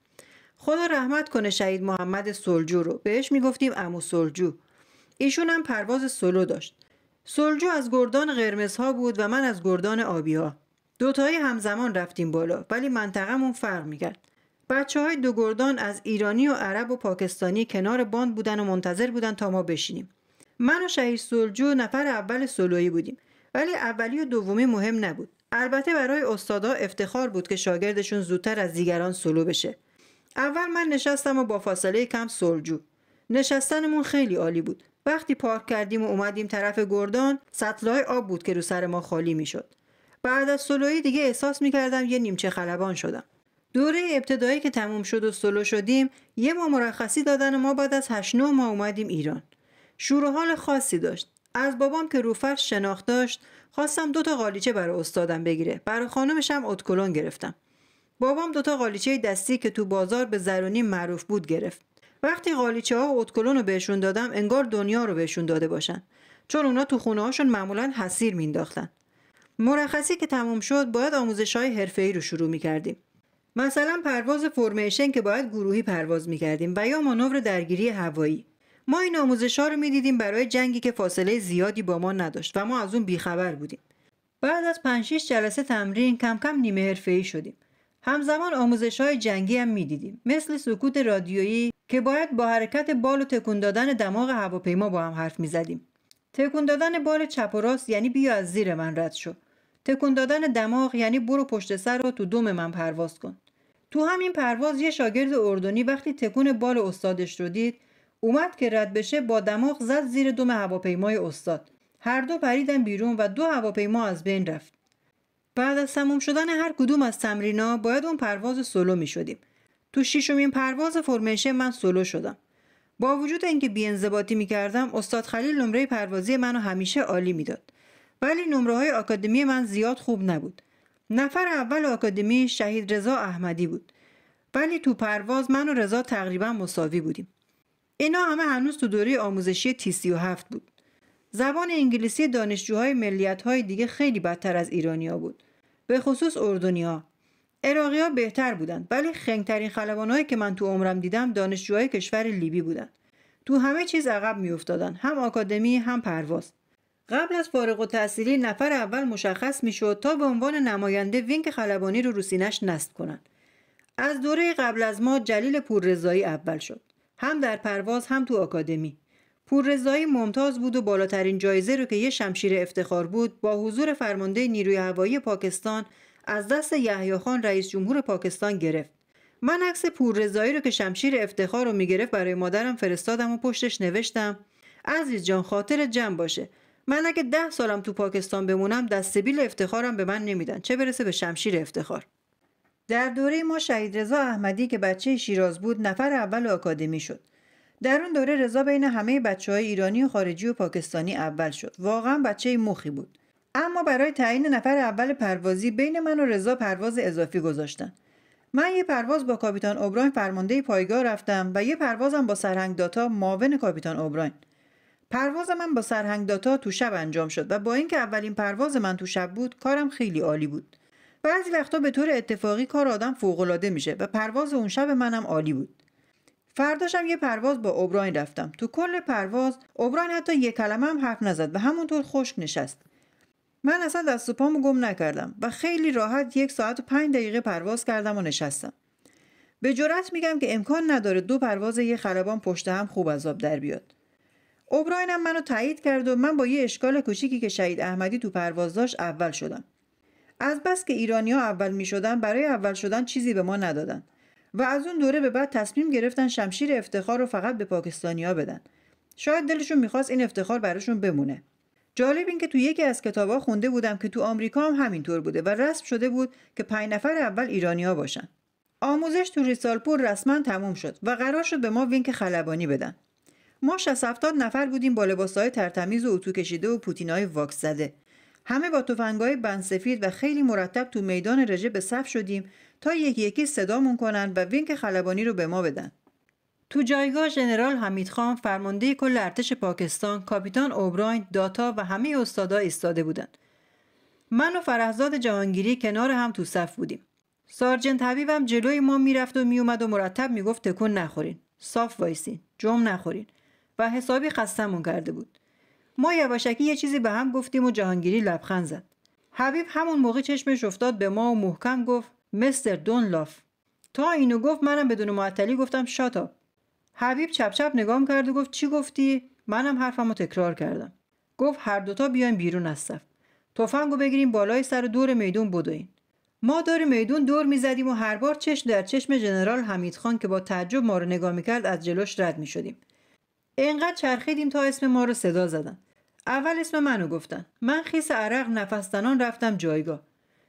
خدا رحمت کنه شهید محمد سلجو رو بهش میگفتیم امو سلجو ایشون هم پرواز سولو داشت سلجو از گردان قرمزها بود و من از گردان آبیها دوتایی همزمان رفتیم بالا ولی منطقهمون فرق میکرد بچه های دو گردان از ایرانی و عرب و پاکستانی کنار باند بودن و منتظر بودن تا ما بشینیم من و شهید سلجو نفر اول سلویی بودیم ولی اولی و دومی مهم نبود البته برای استادا افتخار بود که شاگردشون زودتر از دیگران سلو بشه اول من نشستم و با فاصله کم سلجو نشستنمون خیلی عالی بود وقتی پارک کردیم و اومدیم طرف گردان سطلای آب بود که رو سر ما خالی میشد بعد از سلوی دیگه احساس میکردم یه نیمچه خلبان شدم دوره ابتدایی که تموم شد و سلو شدیم یه ما مرخصی دادن ما بعد از هشت ما اومدیم ایران شور حال خاصی داشت از بابام که روفر شناخت داشت خواستم دوتا قالیچه برای استادم بگیره برای خانمشم اتکلون گرفتم بابام دوتا قالیچه دستی که تو بازار به زرونی معروف بود گرفت وقتی قالیچه ها اتکلون رو بهشون دادم انگار دنیا رو بهشون داده باشن چون اونا تو خونه هاشون معمولا حسیر مینداختن مرخصی که تمام شد باید آموزش های حرفه رو شروع می کردیم. مثلا پرواز فرمیشن که باید گروهی پرواز می کردیم و یا مانور درگیری هوایی. ما این آموزش ها رو می دیدیم برای جنگی که فاصله زیادی با ما نداشت و ما از اون بیخبر بودیم. بعد از 5 جلسه تمرین کم کم نیمه ای شدیم. همزمان آموزش های جنگی هم میدیدیم مثل سکوت رادیویی که باید با حرکت بال و تکون دادن دماغ هواپیما با هم حرف میزدیم تکون دادن بال چپ و راست یعنی بیا از زیر من رد شو تکون دادن دماغ یعنی برو پشت سر رو تو دم من پرواز کن تو همین پرواز یه شاگرد اردنی وقتی تکون بال استادش رو دید اومد که رد بشه با دماغ زد زیر دم هواپیمای استاد هر دو پریدن بیرون و دو هواپیما از بین رفت بعد از تموم شدن هر کدوم از تمرینا باید اون پرواز سولو می شدیم. تو ششمین پرواز فرمیشه من سولو شدم. با وجود اینکه بیانضباطی می کردم استاد خلیل نمره پروازی منو همیشه عالی میداد. ولی نمره های آکادمی من زیاد خوب نبود نفر اول آکادمی شهید رضا احمدی بود ولی تو پرواز من و رضا تقریبا مساوی بودیم اینا همه هنوز تو دوره آموزشی تی هفت بود زبان انگلیسی دانشجوهای ملیت های دیگه خیلی بدتر از ایرانیا بود به خصوص اردنیا عراقی ها بهتر بودند ولی خنگترین هایی که من تو عمرم دیدم دانشجوهای کشور لیبی بودند تو همه چیز عقب افتادن هم آکادمی هم پرواز قبل از فارغ تحصیلی نفر اول مشخص می شود تا به عنوان نماینده وینک خلبانی رو روسینش نست کنند از دوره قبل از ما جلیل پور رضایی اول شد هم در پرواز هم تو آکادمی پور رضایی ممتاز بود و بالاترین جایزه رو که یه شمشیر افتخار بود با حضور فرمانده نیروی هوایی پاکستان از دست یحیی خان رئیس جمهور پاکستان گرفت من عکس رضایی رو که شمشیر افتخار رو می گرفت برای مادرم فرستادم و پشتش نوشتم عزیز جان خاطر جمع باشه من اگه ده سالم تو پاکستان بمونم دستبیل افتخارم به من نمیدن چه برسه به شمشیر افتخار در دوره ما شهید رضا احمدی که بچه شیراز بود نفر اول آکادمی شد در اون دوره رضا بین همه بچه های ایرانی و خارجی و پاکستانی اول شد واقعا بچه مخی بود اما برای تعیین نفر اول پروازی بین من و رضا پرواز اضافی گذاشتن من یه پرواز با کاپیتان اوبراین فرمانده پایگاه رفتم و یه پروازم با سرهنگ داتا معاون کاپیتان اوبراین پرواز من با سرهنگ داتا تو شب انجام شد و با اینکه اولین پرواز من تو شب بود کارم خیلی عالی بود بعضی وقتا به طور اتفاقی کار آدم فوقالعاده میشه و پرواز اون شب منم عالی بود فرداشم یه پرواز با اوبراین رفتم تو کل پرواز اوبراین حتی یه کلمه هم حرف نزد و همونطور خشک نشست من اصلا دست و پامو گم نکردم و خیلی راحت یک ساعت و پنج دقیقه پرواز کردم و نشستم به جرأت میگم که امکان نداره دو پرواز یه خلبان پشت هم خوب عذاب در بیاد اوبراینم منو تایید کرد و من با یه اشکال کوچیکی که شهید احمدی تو پرواز داشت اول شدم از بس که ایرانیا اول می شدن برای اول شدن چیزی به ما ندادن و از اون دوره به بعد تصمیم گرفتن شمشیر افتخار رو فقط به پاکستانیا بدن شاید دلشون میخواست این افتخار براشون بمونه جالب این که تو یکی از کتابها خونده بودم که تو آمریکا هم همینطور بوده و رسم شده بود که پنج نفر اول ایرانیا باشن آموزش تو ریسالپور رسما تموم شد و قرار شد به ما وینک خلبانی بدن ما 60 نفر بودیم با لباسهای ترتمیز و اتو کشیده و پوتینای واکس زده همه با تفنگای بند سفید و خیلی مرتب تو میدان رژه به صف شدیم تا یکی یکی صدامون کنن و وینک خلبانی رو به ما بدن تو جایگاه ژنرال حمید خان فرمانده کل ارتش پاکستان کاپیتان اوبراین داتا و همه استادا ایستاده بودند من و فرهزاد جهانگیری کنار هم تو صف بودیم سارجنت حبیبم جلوی ما میرفت و میومد و مرتب میگفت تکون نخورین صاف وایسین جم نخورین و حسابی خستمون کرده بود ما یواشکی یه چیزی به هم گفتیم و جهانگیری لبخند زد حبیب همون موقع چشمش افتاد به ما و محکم گفت مستر لاف. تا اینو گفت منم بدون معطلی گفتم شاتا. حبیب چپ چپ نگام کرد و گفت چی گفتی منم حرفمو تکرار کردم گفت هر دوتا بیایم بیرون از صف تفنگو بگیریم بالای سر دور میدون بدوین ما دور میدون دور میزدیم و هر بار چشم در چشم ژنرال حمیدخان که با تعجب ما رو نگاه میکرد از جلوش رد میشدیم انقدر چرخیدیم تا اسم ما رو صدا زدن اول اسم منو گفتن من خیس عرق نفستنان رفتم جایگاه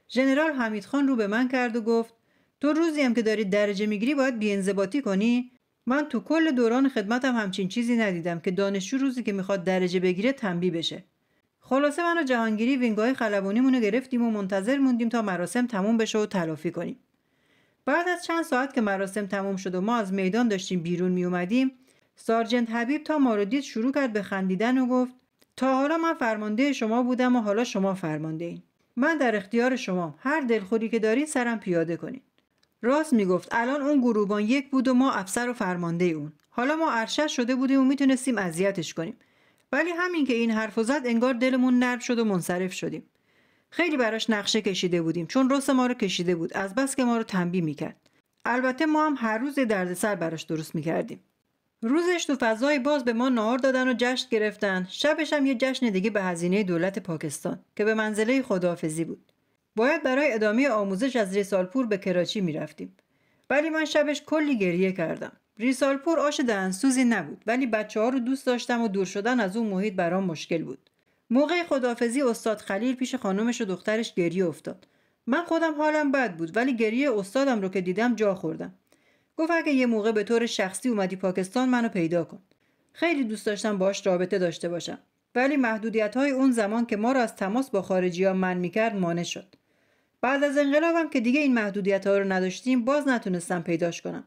ژنرال حمیدخان رو به من کرد و گفت تو روزی هم که داری درجه میگیری باید بیانضباطی کنی من تو کل دوران خدمتم همچین چیزی ندیدم که دانشجو روزی که میخواد درجه بگیره تنبیه بشه خلاصه منو جهانگیری وینگای خلبانیمون گرفتیم و منتظر موندیم تا مراسم تموم بشه و تلافی کنیم بعد از چند ساعت که مراسم تموم شد و ما از میدان داشتیم بیرون می سارجنت حبیب تا ما رو دید شروع کرد به خندیدن و گفت تا حالا من فرمانده شما بودم و حالا شما فرمانده این. من در اختیار شما هر دلخوری که دارین سرم پیاده کنین راست میگفت الان اون گروبان یک بود و ما افسر و فرمانده اون حالا ما ارشد شده بودیم و میتونستیم اذیتش کنیم ولی همین که این حرف زد انگار دلمون نرم شد و منصرف شدیم خیلی براش نقشه کشیده بودیم چون رس ما رو کشیده بود از بس که ما رو تنبیه میکرد البته ما هم هر روز دردسر براش درست میکردیم روزش تو فضای باز به ما نهار دادن و جشن گرفتن شبش هم یه جشن دیگه به هزینه دولت پاکستان که به منزله خداحافظی بود باید برای ادامه آموزش از ریسالپور به کراچی میرفتیم ولی من شبش کلی گریه کردم ریسالپور آش دهنسوزی نبود ولی بچه ها رو دوست داشتم و دور شدن از اون محیط برام مشکل بود موقع خدافزی استاد خلیل پیش خانمش و دخترش گریه افتاد من خودم حالم بد بود ولی گریه استادم رو که دیدم جا خوردم گفت اگه یه موقع به طور شخصی اومدی پاکستان منو پیدا کن خیلی دوست داشتم باش رابطه داشته باشم ولی محدودیت های اون زمان که ما را از تماس با خارجی ها من میکرد مانع شد بعد از انقلابم که دیگه این محدودیت ها رو نداشتیم باز نتونستم پیداش کنم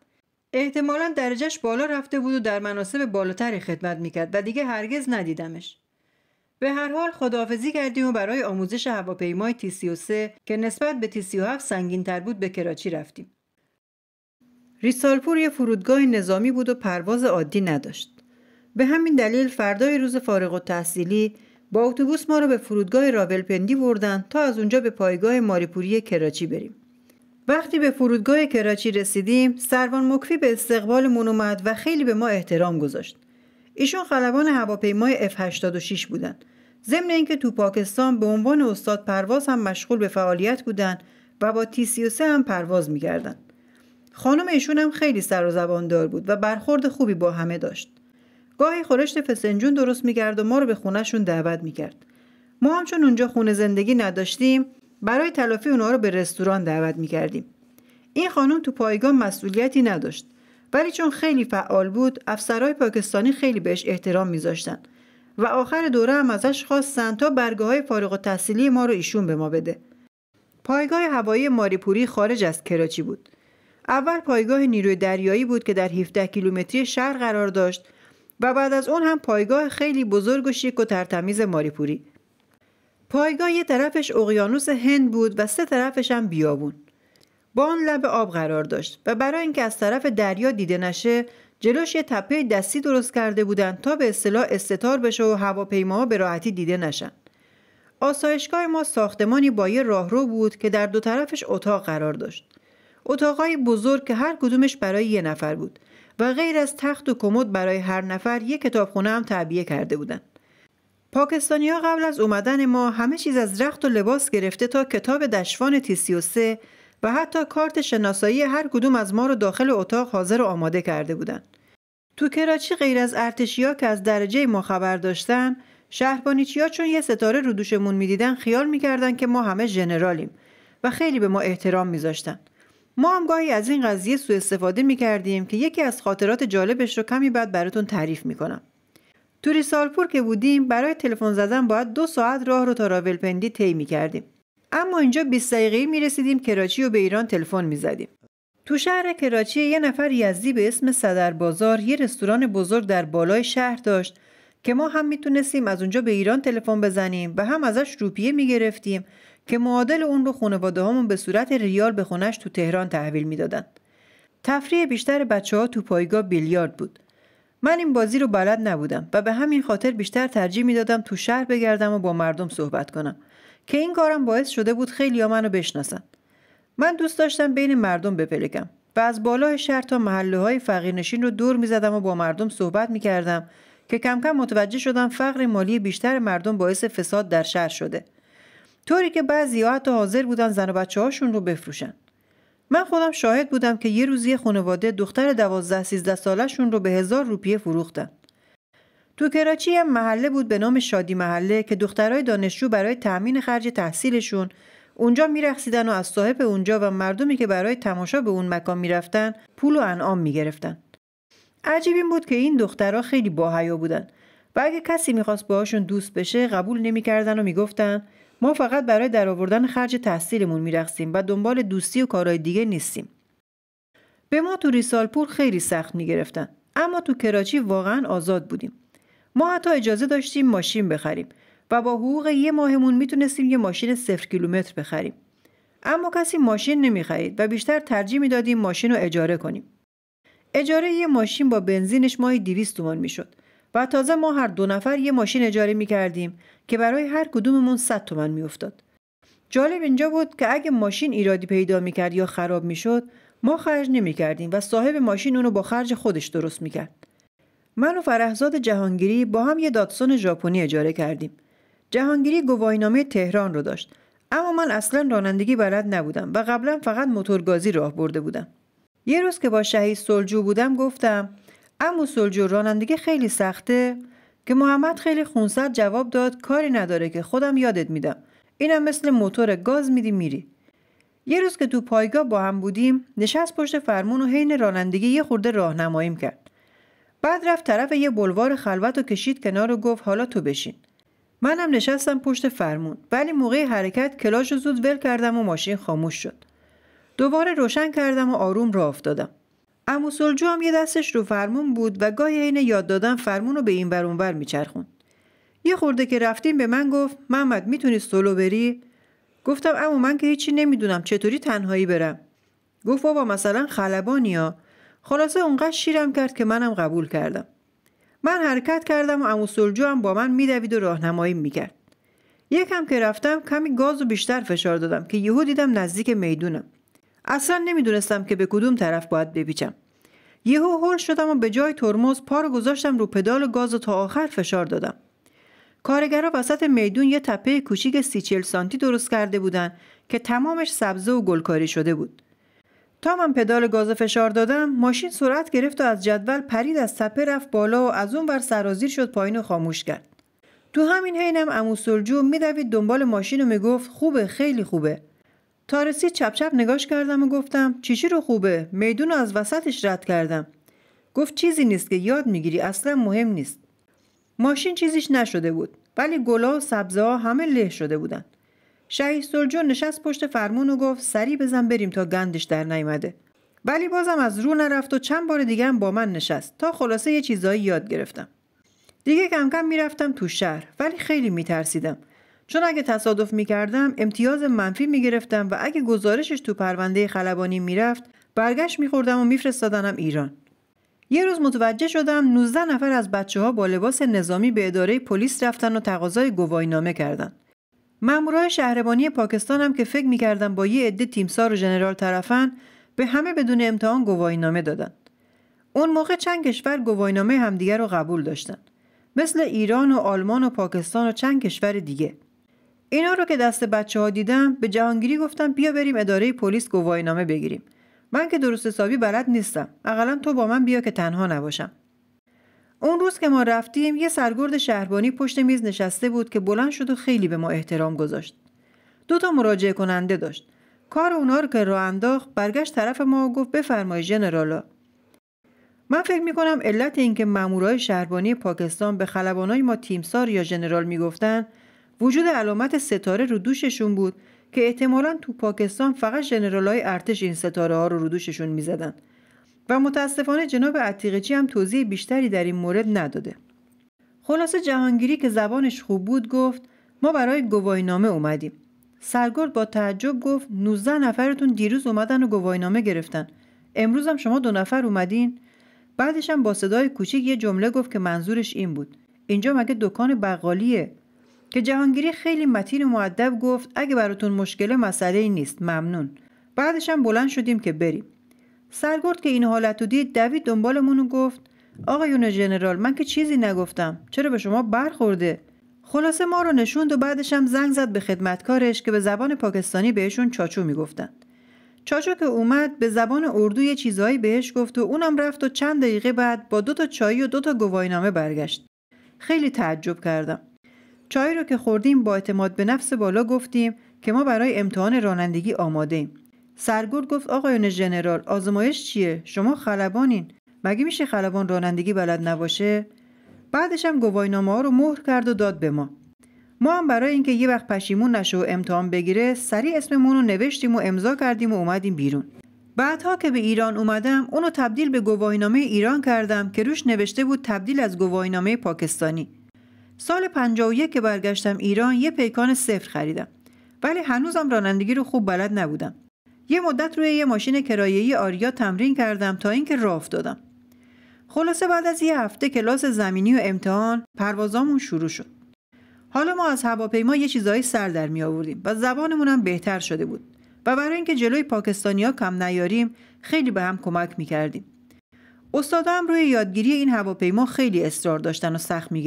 احتمالا درجهش بالا رفته بود و در مناسب بالاتری خدمت میکرد و دیگه هرگز ندیدمش به هر حال خداحافظی کردیم و برای آموزش هواپیمای تی که نسبت به تی هفت سنگین بود به کراچی رفتیم ریسالپور یه فرودگاه نظامی بود و پرواز عادی نداشت. به همین دلیل فردای روز فارغ و تحصیلی با اتوبوس ما رو به فرودگاه راولپندی بردن تا از اونجا به پایگاه ماریپوری کراچی بریم. وقتی به فرودگاه کراچی رسیدیم سروان مکفی به استقبالمون اومد و خیلی به ما احترام گذاشت. ایشون خلبان هواپیمای F86 بودن. ضمن اینکه تو پاکستان به عنوان استاد پرواز هم مشغول به فعالیت بودند و با تی 33 هم پرواز می‌کردند. خانم ایشون هم خیلی سر و زبان دار بود و برخورد خوبی با همه داشت. گاهی خورشت فسنجون درست میکرد و ما رو به خونهشون دعوت میکرد. ما هم چون اونجا خونه زندگی نداشتیم برای تلافی اونها رو به رستوران دعوت میکردیم. این خانم تو پایگاه مسئولیتی نداشت ولی چون خیلی فعال بود افسرهای پاکستانی خیلی بهش احترام میذاشتن و آخر دوره هم ازش خواستن تا برگاه های فارغ و تحصیلی ما رو ایشون به ما بده. پایگاه هوایی ماریپوری خارج از کراچی بود. اول پایگاه نیروی دریایی بود که در 17 کیلومتری شهر قرار داشت و بعد از اون هم پایگاه خیلی بزرگ و شیک و ترتمیز ماریپوری. پایگاه یه طرفش اقیانوس هند بود و سه طرفش هم بیابون. با آن لب آب قرار داشت و برای اینکه از طرف دریا دیده نشه جلوش یه تپه دستی درست کرده بودند تا به اصطلاح استتار بشه و هواپیماها به راحتی دیده نشن. آسایشگاه ما ساختمانی با یه راهرو بود که در دو طرفش اتاق قرار داشت. اتاقای بزرگ که هر کدومش برای یه نفر بود و غیر از تخت و کمد برای هر نفر یه کتابخونه هم تعبیه کرده بودن. پاکستانی قبل از اومدن ما همه چیز از رخت و لباس گرفته تا کتاب دشوان تی سه و حتی کارت شناسایی هر کدوم از ما رو داخل اتاق حاضر و آماده کرده بودن. تو کراچی غیر از ارتشیا که از درجه ما خبر داشتن، شهربانیچیا چون یه ستاره رو دوشمون میدیدن خیال میکردن که ما همه ژنرالیم و خیلی به ما احترام میذاشتن. ما هم گاهی از این قضیه سوء استفاده می کردیم که یکی از خاطرات جالبش رو کمی بعد براتون تعریف می کنم. توری سالپور که بودیم برای تلفن زدن باید دو ساعت راه رو تا راولپندی طی می کردیم. اما اینجا 20 دقیقه می رسیدیم کراچی و به ایران تلفن می زدیم. تو شهر کراچی یه نفر یزدی به اسم صدر بازار یه رستوران بزرگ در بالای شهر داشت که ما هم میتونستیم از اونجا به ایران تلفن بزنیم و هم ازش روپیه میگرفتیم که معادل اون رو خانواده هامون به صورت ریال به خونش تو تهران تحویل میدادند. تفریح بیشتر بچه ها تو پایگاه بیلیارد بود. من این بازی رو بلد نبودم و به همین خاطر بیشتر ترجیح میدادم تو شهر بگردم و با مردم صحبت کنم که این کارم باعث شده بود خیلی ها منو بشناسن. من دوست داشتم بین مردم بپلکم و از بالای شهر تا محله های فقیرنشین رو دور میزدم و با مردم صحبت میکردم که کم کم متوجه شدم فقر مالی بیشتر مردم باعث فساد در شهر شده. طوری که بعضی ها حتی حاضر بودن زن و بچه هاشون رو بفروشن. من خودم شاهد بودم که یه روزی خانواده دختر دوازده سیزده سالشون رو به هزار روپیه فروختن. تو کراچی هم محله بود به نام شادی محله که دخترای دانشجو برای تأمین خرج تحصیلشون اونجا میرقصیدن و از صاحب اونجا و مردمی که برای تماشا به اون مکان میرفتن پول و انعام میگرفتن. عجیب این بود که این دخترها خیلی باحیا بودن و اگه کسی میخواست باهاشون دوست بشه قبول نمیکردن و میگفتن ما فقط برای درآوردن خرج تحصیلمون میرخسیم و دنبال دوستی و کارهای دیگه نیستیم به ما تو ریسالپور خیلی سخت میگرفتن اما تو کراچی واقعا آزاد بودیم ما حتی اجازه داشتیم ماشین بخریم و با حقوق یه ماهمون میتونستیم یه ماشین صفر کیلومتر بخریم اما کسی ماشین نمیخرید و بیشتر ترجیح میدادیم ماشین رو اجاره کنیم اجاره یه ماشین با بنزینش ماهی 200 تومان میشد و تازه ما هر دو نفر یه ماشین اجاره می کردیم که برای هر کدوممون 100 تومن می افتاد. جالب اینجا بود که اگه ماشین ایرادی پیدا می کرد یا خراب می شد ما خرج نمی کردیم و صاحب ماشین اونو با خرج خودش درست می کرد. من و فرهزاد جهانگیری با هم یه داتسون ژاپنی اجاره کردیم. جهانگیری گواهینامه تهران رو داشت اما من اصلا رانندگی بلد نبودم و قبلا فقط موتورگازی راه برده بودم. یه روز که با شهید سلجو بودم گفتم اما سلجو رانندگی خیلی سخته که محمد خیلی خونسرد جواب داد کاری نداره که خودم یادت میدم اینم مثل موتور گاز میدی میری یه روز که تو پایگاه با هم بودیم نشست پشت فرمون و حین رانندگی یه خورده راهنماییم کرد بعد رفت طرف یه بلوار خلوت و کشید کنار و گفت حالا تو بشین منم نشستم پشت فرمون ولی موقع حرکت کلاش رو زود ول کردم و ماشین خاموش شد دوباره روشن کردم و آروم راه افتادم اما سلجو هم یه دستش رو فرمون بود و گاهی عین یاد دادن فرمون رو به این بر اونور میچرخوند یه خورده که رفتیم به من گفت محمد میتونی سولو بری گفتم اما من که هیچی نمیدونم چطوری تنهایی برم گفت بابا مثلا خلبانیا خلاصه اونقدر شیرم کرد که منم قبول کردم من حرکت کردم و امو هم با من میدوید و راهنمایی میکرد یکم که رفتم کمی گاز و بیشتر فشار دادم که یهو دیدم نزدیک میدونم اصلا نمیدونستم که به کدوم طرف باید بپیچم یهو هول شدم و به جای ترمز پا رو گذاشتم رو پدال گاز و تا آخر فشار دادم کارگرا وسط میدون یه تپه کوچیک سی چل سانتی درست کرده بودن که تمامش سبزه و گلکاری شده بود تا من پدال گاز فشار دادم ماشین سرعت گرفت و از جدول پرید از تپه رفت بالا و از اون ور سرازیر شد پایین و خاموش کرد تو همین حینم عمو میدوید دنبال ماشین و میگفت خوبه خیلی خوبه تا رسید چپ چپ نگاش کردم و گفتم چیچی رو خوبه میدون رو از وسطش رد کردم گفت چیزی نیست که یاد میگیری اصلا مهم نیست ماشین چیزیش نشده بود ولی گلا و سبزه ها همه له شده بودن شهید سلجون نشست پشت فرمون و گفت سری بزن بریم تا گندش در نیامده ولی بازم از رو نرفت و چند بار دیگه هم با من نشست تا خلاصه یه چیزایی یاد گرفتم دیگه کم کم میرفتم تو شهر ولی خیلی میترسیدم چون اگه تصادف میکردم امتیاز منفی میگرفتم و اگه گزارشش تو پرونده خلبانی میرفت برگشت میخوردم و میفرستادنم ایران یه روز متوجه شدم 19 نفر از بچه ها با لباس نظامی به اداره پلیس رفتن و تقاضای گواهینامه کردند. مامورای شهربانی پاکستانم که فکر میکردم با یه عده تیمسار و ژنرال طرفن به همه بدون امتحان گواهینامه دادن. اون موقع چند کشور گواهینامه همدیگر رو قبول داشتن. مثل ایران و آلمان و پاکستان و چند کشور دیگه. اینا رو که دست بچه ها دیدم به جهانگیری گفتم بیا بریم اداره پلیس گواهینامه بگیریم من که درست حسابی بلد نیستم اقلا تو با من بیا که تنها نباشم اون روز که ما رفتیم یه سرگرد شهربانی پشت میز نشسته بود که بلند شد و خیلی به ما احترام گذاشت دو تا مراجعه کننده داشت کار اونا رو که راه انداخت برگشت طرف ما و گفت بفرمایید ژنرالا من فکر میکنم علت اینکه مامورای شهربانی پاکستان به خلبانای ما تیمسار یا جنرال میگفتن وجود علامت ستاره رو دوششون بود که احتمالا تو پاکستان فقط جنرال های ارتش این ستاره ها رو رو دوششون و متاسفانه جناب عتیقچی هم توضیح بیشتری در این مورد نداده خلاصه جهانگیری که زبانش خوب بود گفت ما برای گواینامه اومدیم سرگرد با تعجب گفت 19 نفرتون دیروز اومدن و گواینامه گرفتن امروز هم شما دو نفر اومدین بعدش هم با صدای کوچیک یه جمله گفت که منظورش این بود اینجا مگه دکان بقالیه که جهانگیری خیلی متین و معدب گفت اگه براتون مشکل مسئله نیست ممنون بعدش هم بلند شدیم که بریم سرگرد که این حالت رو دید دوید دنبالمون و گفت آقایون ژنرال من که چیزی نگفتم چرا به شما برخورده خلاصه ما رو نشوند و بعدش هم زنگ زد به خدمتکارش که به زبان پاکستانی بهشون چاچو میگفتند چاچو که اومد به زبان اردو یه چیزهایی بهش گفت و اونم رفت و چند دقیقه بعد با دو تا چایی و دو تا گواهینامه برگشت خیلی تعجب کردم چای رو که خوردیم با اعتماد به نفس بالا گفتیم که ما برای امتحان رانندگی آماده ایم. سرگرد گفت آقایان ژنرال آزمایش چیه؟ شما خلبانین. مگه میشه خلبان رانندگی بلد نباشه؟ بعدش هم گواهینامه ها رو مهر کرد و داد به ما. ما هم برای اینکه یه وقت پشیمون نشه و امتحان بگیره سریع اسممون رو نوشتیم و امضا کردیم و اومدیم بیرون. بعدها که به ایران اومدم اونو تبدیل به گواهینامه ایران کردم که روش نوشته بود تبدیل از گواهینامه پاکستانی سال 51 که برگشتم ایران یه پیکان صفر خریدم ولی هنوزم رانندگی رو خوب بلد نبودم یه مدت روی یه ماشین کرایه‌ای آریا تمرین کردم تا اینکه راه افتادم خلاصه بعد از یه هفته کلاس زمینی و امتحان پروازامون شروع شد حالا ما از هواپیما یه چیزایی سر در می آوردیم و زبانمون هم بهتر شده بود و برای اینکه جلوی پاکستانیا کم نیاریم خیلی به هم کمک میکردیم. استادام روی یادگیری این هواپیما خیلی اصرار داشتن و سخت می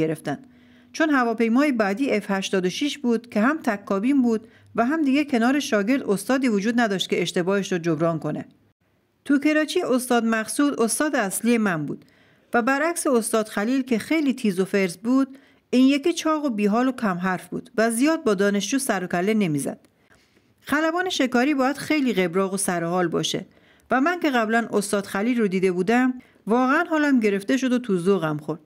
چون هواپیمای بعدی F86 بود که هم تکابین بود و هم دیگه کنار شاگرد استادی وجود نداشت که اشتباهش رو جبران کنه. تو کراچی استاد مقصود استاد اصلی من بود و برعکس استاد خلیل که خیلی تیز و فرز بود این یکی چاق و بیحال و کم حرف بود و زیاد با دانشجو سر و کله نمیزد. خلبان شکاری باید خیلی قبراق و سرحال باشه و من که قبلا استاد خلیل رو دیده بودم واقعا حالم گرفته شد و تو ذوقم خورد.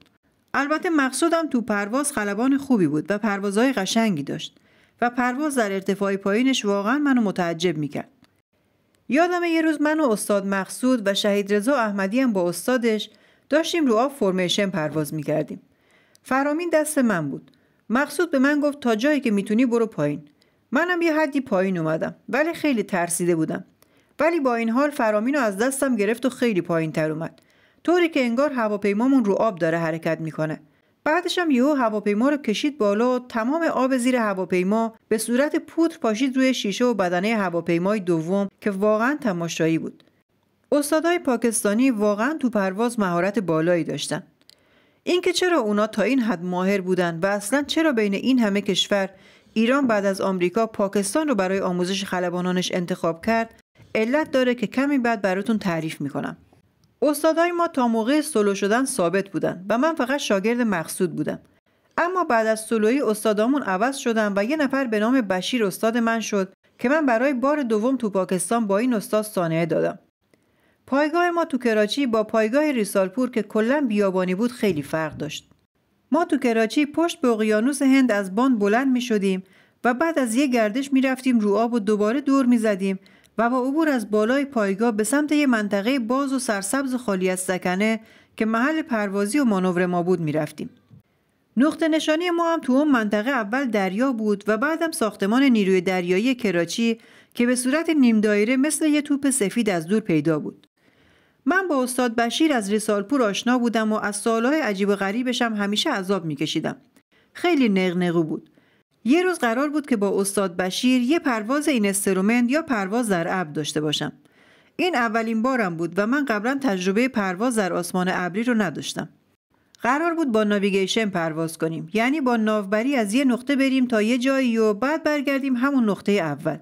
البته مقصودم تو پرواز خلبان خوبی بود و پروازهای قشنگی داشت و پرواز در ارتفاع پایینش واقعا منو متعجب میکرد یادم یه روز من و استاد مقصود و شهید رضا احمدی هم با استادش داشتیم رو آب فرمیشن پرواز میکردیم فرامین دست من بود مقصود به من گفت تا جایی که میتونی برو پایین منم یه حدی پایین اومدم ولی خیلی ترسیده بودم ولی با این حال فرامین رو از دستم گرفت و خیلی پایین تر اومد طوری که انگار هواپیمامون رو آب داره حرکت میکنه بعدش هم یهو هواپیما رو کشید بالا و تمام آب زیر هواپیما به صورت پودر پاشید روی شیشه و بدنه هواپیمای دوم که واقعا تماشایی بود استادای پاکستانی واقعا تو پرواز مهارت بالایی داشتن اینکه چرا اونا تا این حد ماهر بودن و اصلا چرا بین این همه کشور ایران بعد از آمریکا پاکستان رو برای آموزش خلبانانش انتخاب کرد علت داره که کمی بعد براتون تعریف میکنم استادای ما تا موقع سولو شدن ثابت بودن و من فقط شاگرد مقصود بودم اما بعد از سولوی استادامون عوض شدن و یه نفر به نام بشیر استاد من شد که من برای بار دوم تو پاکستان با این استاد سانحه دادم پایگاه ما تو کراچی با پایگاه ریسالپور که کلا بیابانی بود خیلی فرق داشت ما تو کراچی پشت به اقیانوس هند از باند بلند می شدیم و بعد از یه گردش می رفتیم رو آب و دوباره دور می زدیم و با عبور از بالای پایگاه به سمت یه منطقه باز و سرسبز و خالی از سکنه که محل پروازی و مانور ما بود میرفتیم نقطه نشانی ما هم تو اون منطقه اول دریا بود و بعدم ساختمان نیروی دریایی کراچی که به صورت نیم دایره مثل یه توپ سفید از دور پیدا بود. من با استاد بشیر از رسالپور آشنا بودم و از سالهای عجیب و غریبشم همیشه عذاب میکشیدم. خیلی نقنقو بود. یه روز قرار بود که با استاد بشیر یه پرواز این استرومند یا پرواز در اب داشته باشم این اولین بارم بود و من قبلا تجربه پرواز در آسمان ابری رو نداشتم قرار بود با ناویگیشن پرواز کنیم یعنی با ناوبری از یه نقطه بریم تا یه جایی و بعد برگردیم همون نقطه اول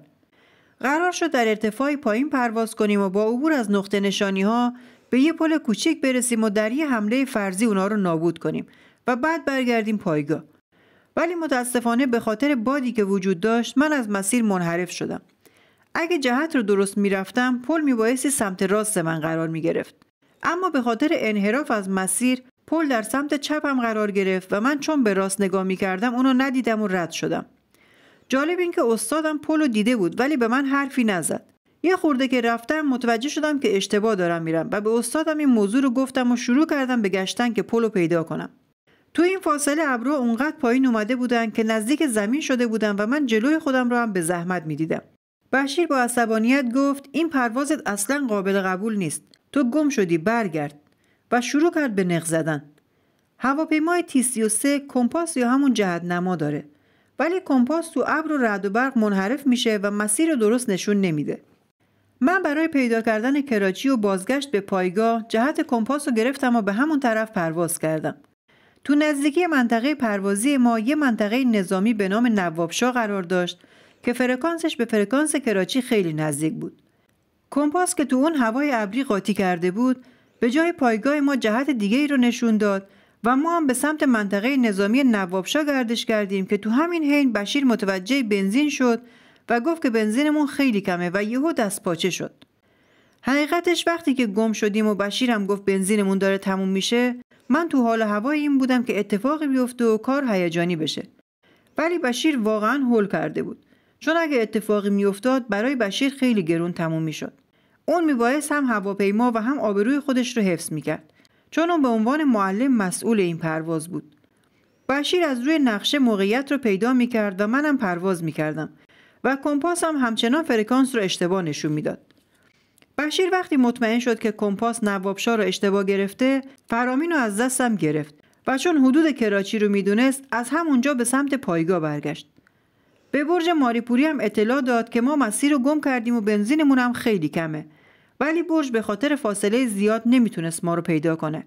قرار شد در ارتفاع پایین پرواز کنیم و با عبور از نقطه نشانی ها به یه پل کوچیک برسیم و در یه حمله فرضی اونا رو نابود کنیم و بعد برگردیم پایگاه ولی متاسفانه به خاطر بادی که وجود داشت من از مسیر منحرف شدم اگه جهت رو درست میرفتم پل میبایستی سمت راست من قرار میگرفت اما به خاطر انحراف از مسیر پل در سمت چپم قرار گرفت و من چون به راست نگاه میکردم اونو ندیدم و رد شدم جالب این که استادم پل رو دیده بود ولی به من حرفی نزد یه خورده که رفتم متوجه شدم که اشتباه دارم میرم و به استادم این موضوع رو گفتم و شروع کردم به گشتن که پل رو پیدا کنم تو این فاصله ابرو اونقدر پایین اومده بودن که نزدیک زمین شده بودن و من جلوی خودم رو هم به زحمت میدیدم بشیر با عصبانیت گفت این پروازت اصلا قابل قبول نیست تو گم شدی برگرد و شروع کرد به نق زدن هواپیمای تی 33 کمپاس یا همون جهت نما داره ولی کمپاس تو ابر و رد و برق منحرف میشه و مسیر رو درست نشون نمیده من برای پیدا کردن کراچی و بازگشت به پایگاه جهت کمپاس رو گرفتم و به همون طرف پرواز کردم تو نزدیکی منطقه پروازی ما یه منطقه نظامی به نام نوابشا قرار داشت که فرکانسش به فرکانس کراچی خیلی نزدیک بود. کمپاس که تو اون هوای ابری قاطی کرده بود به جای پایگاه ما جهت دیگه ای رو نشون داد و ما هم به سمت منطقه نظامی نوابشا گردش کردیم که تو همین حین بشیر متوجه بنزین شد و گفت که بنزینمون خیلی کمه و یهو دست پاچه شد. حقیقتش وقتی که گم شدیم و بشیرم گفت بنزینمون داره تموم میشه من تو حال هوای این بودم که اتفاقی بیفته و کار هیجانی بشه ولی بشیر واقعا هول کرده بود چون اگه اتفاقی میافتاد برای بشیر خیلی گرون تموم میشد اون میبایست هم هواپیما و هم آبروی خودش رو حفظ میکرد چون اون به عنوان معلم مسئول این پرواز بود بشیر از روی نقشه موقعیت رو پیدا میکرد و منم پرواز میکردم و کمپاس هم همچنان فرکانس رو اشتباه نشون میداد بشیر وقتی مطمئن شد که کمپاس نوابشاه را اشتباه گرفته فرامین رو از دستم گرفت و چون حدود کراچی رو میدونست از همونجا به سمت پایگاه برگشت به برج ماریپوری هم اطلاع داد که ما مسیر رو گم کردیم و بنزینمون هم خیلی کمه ولی برج به خاطر فاصله زیاد نمیتونست ما رو پیدا کنه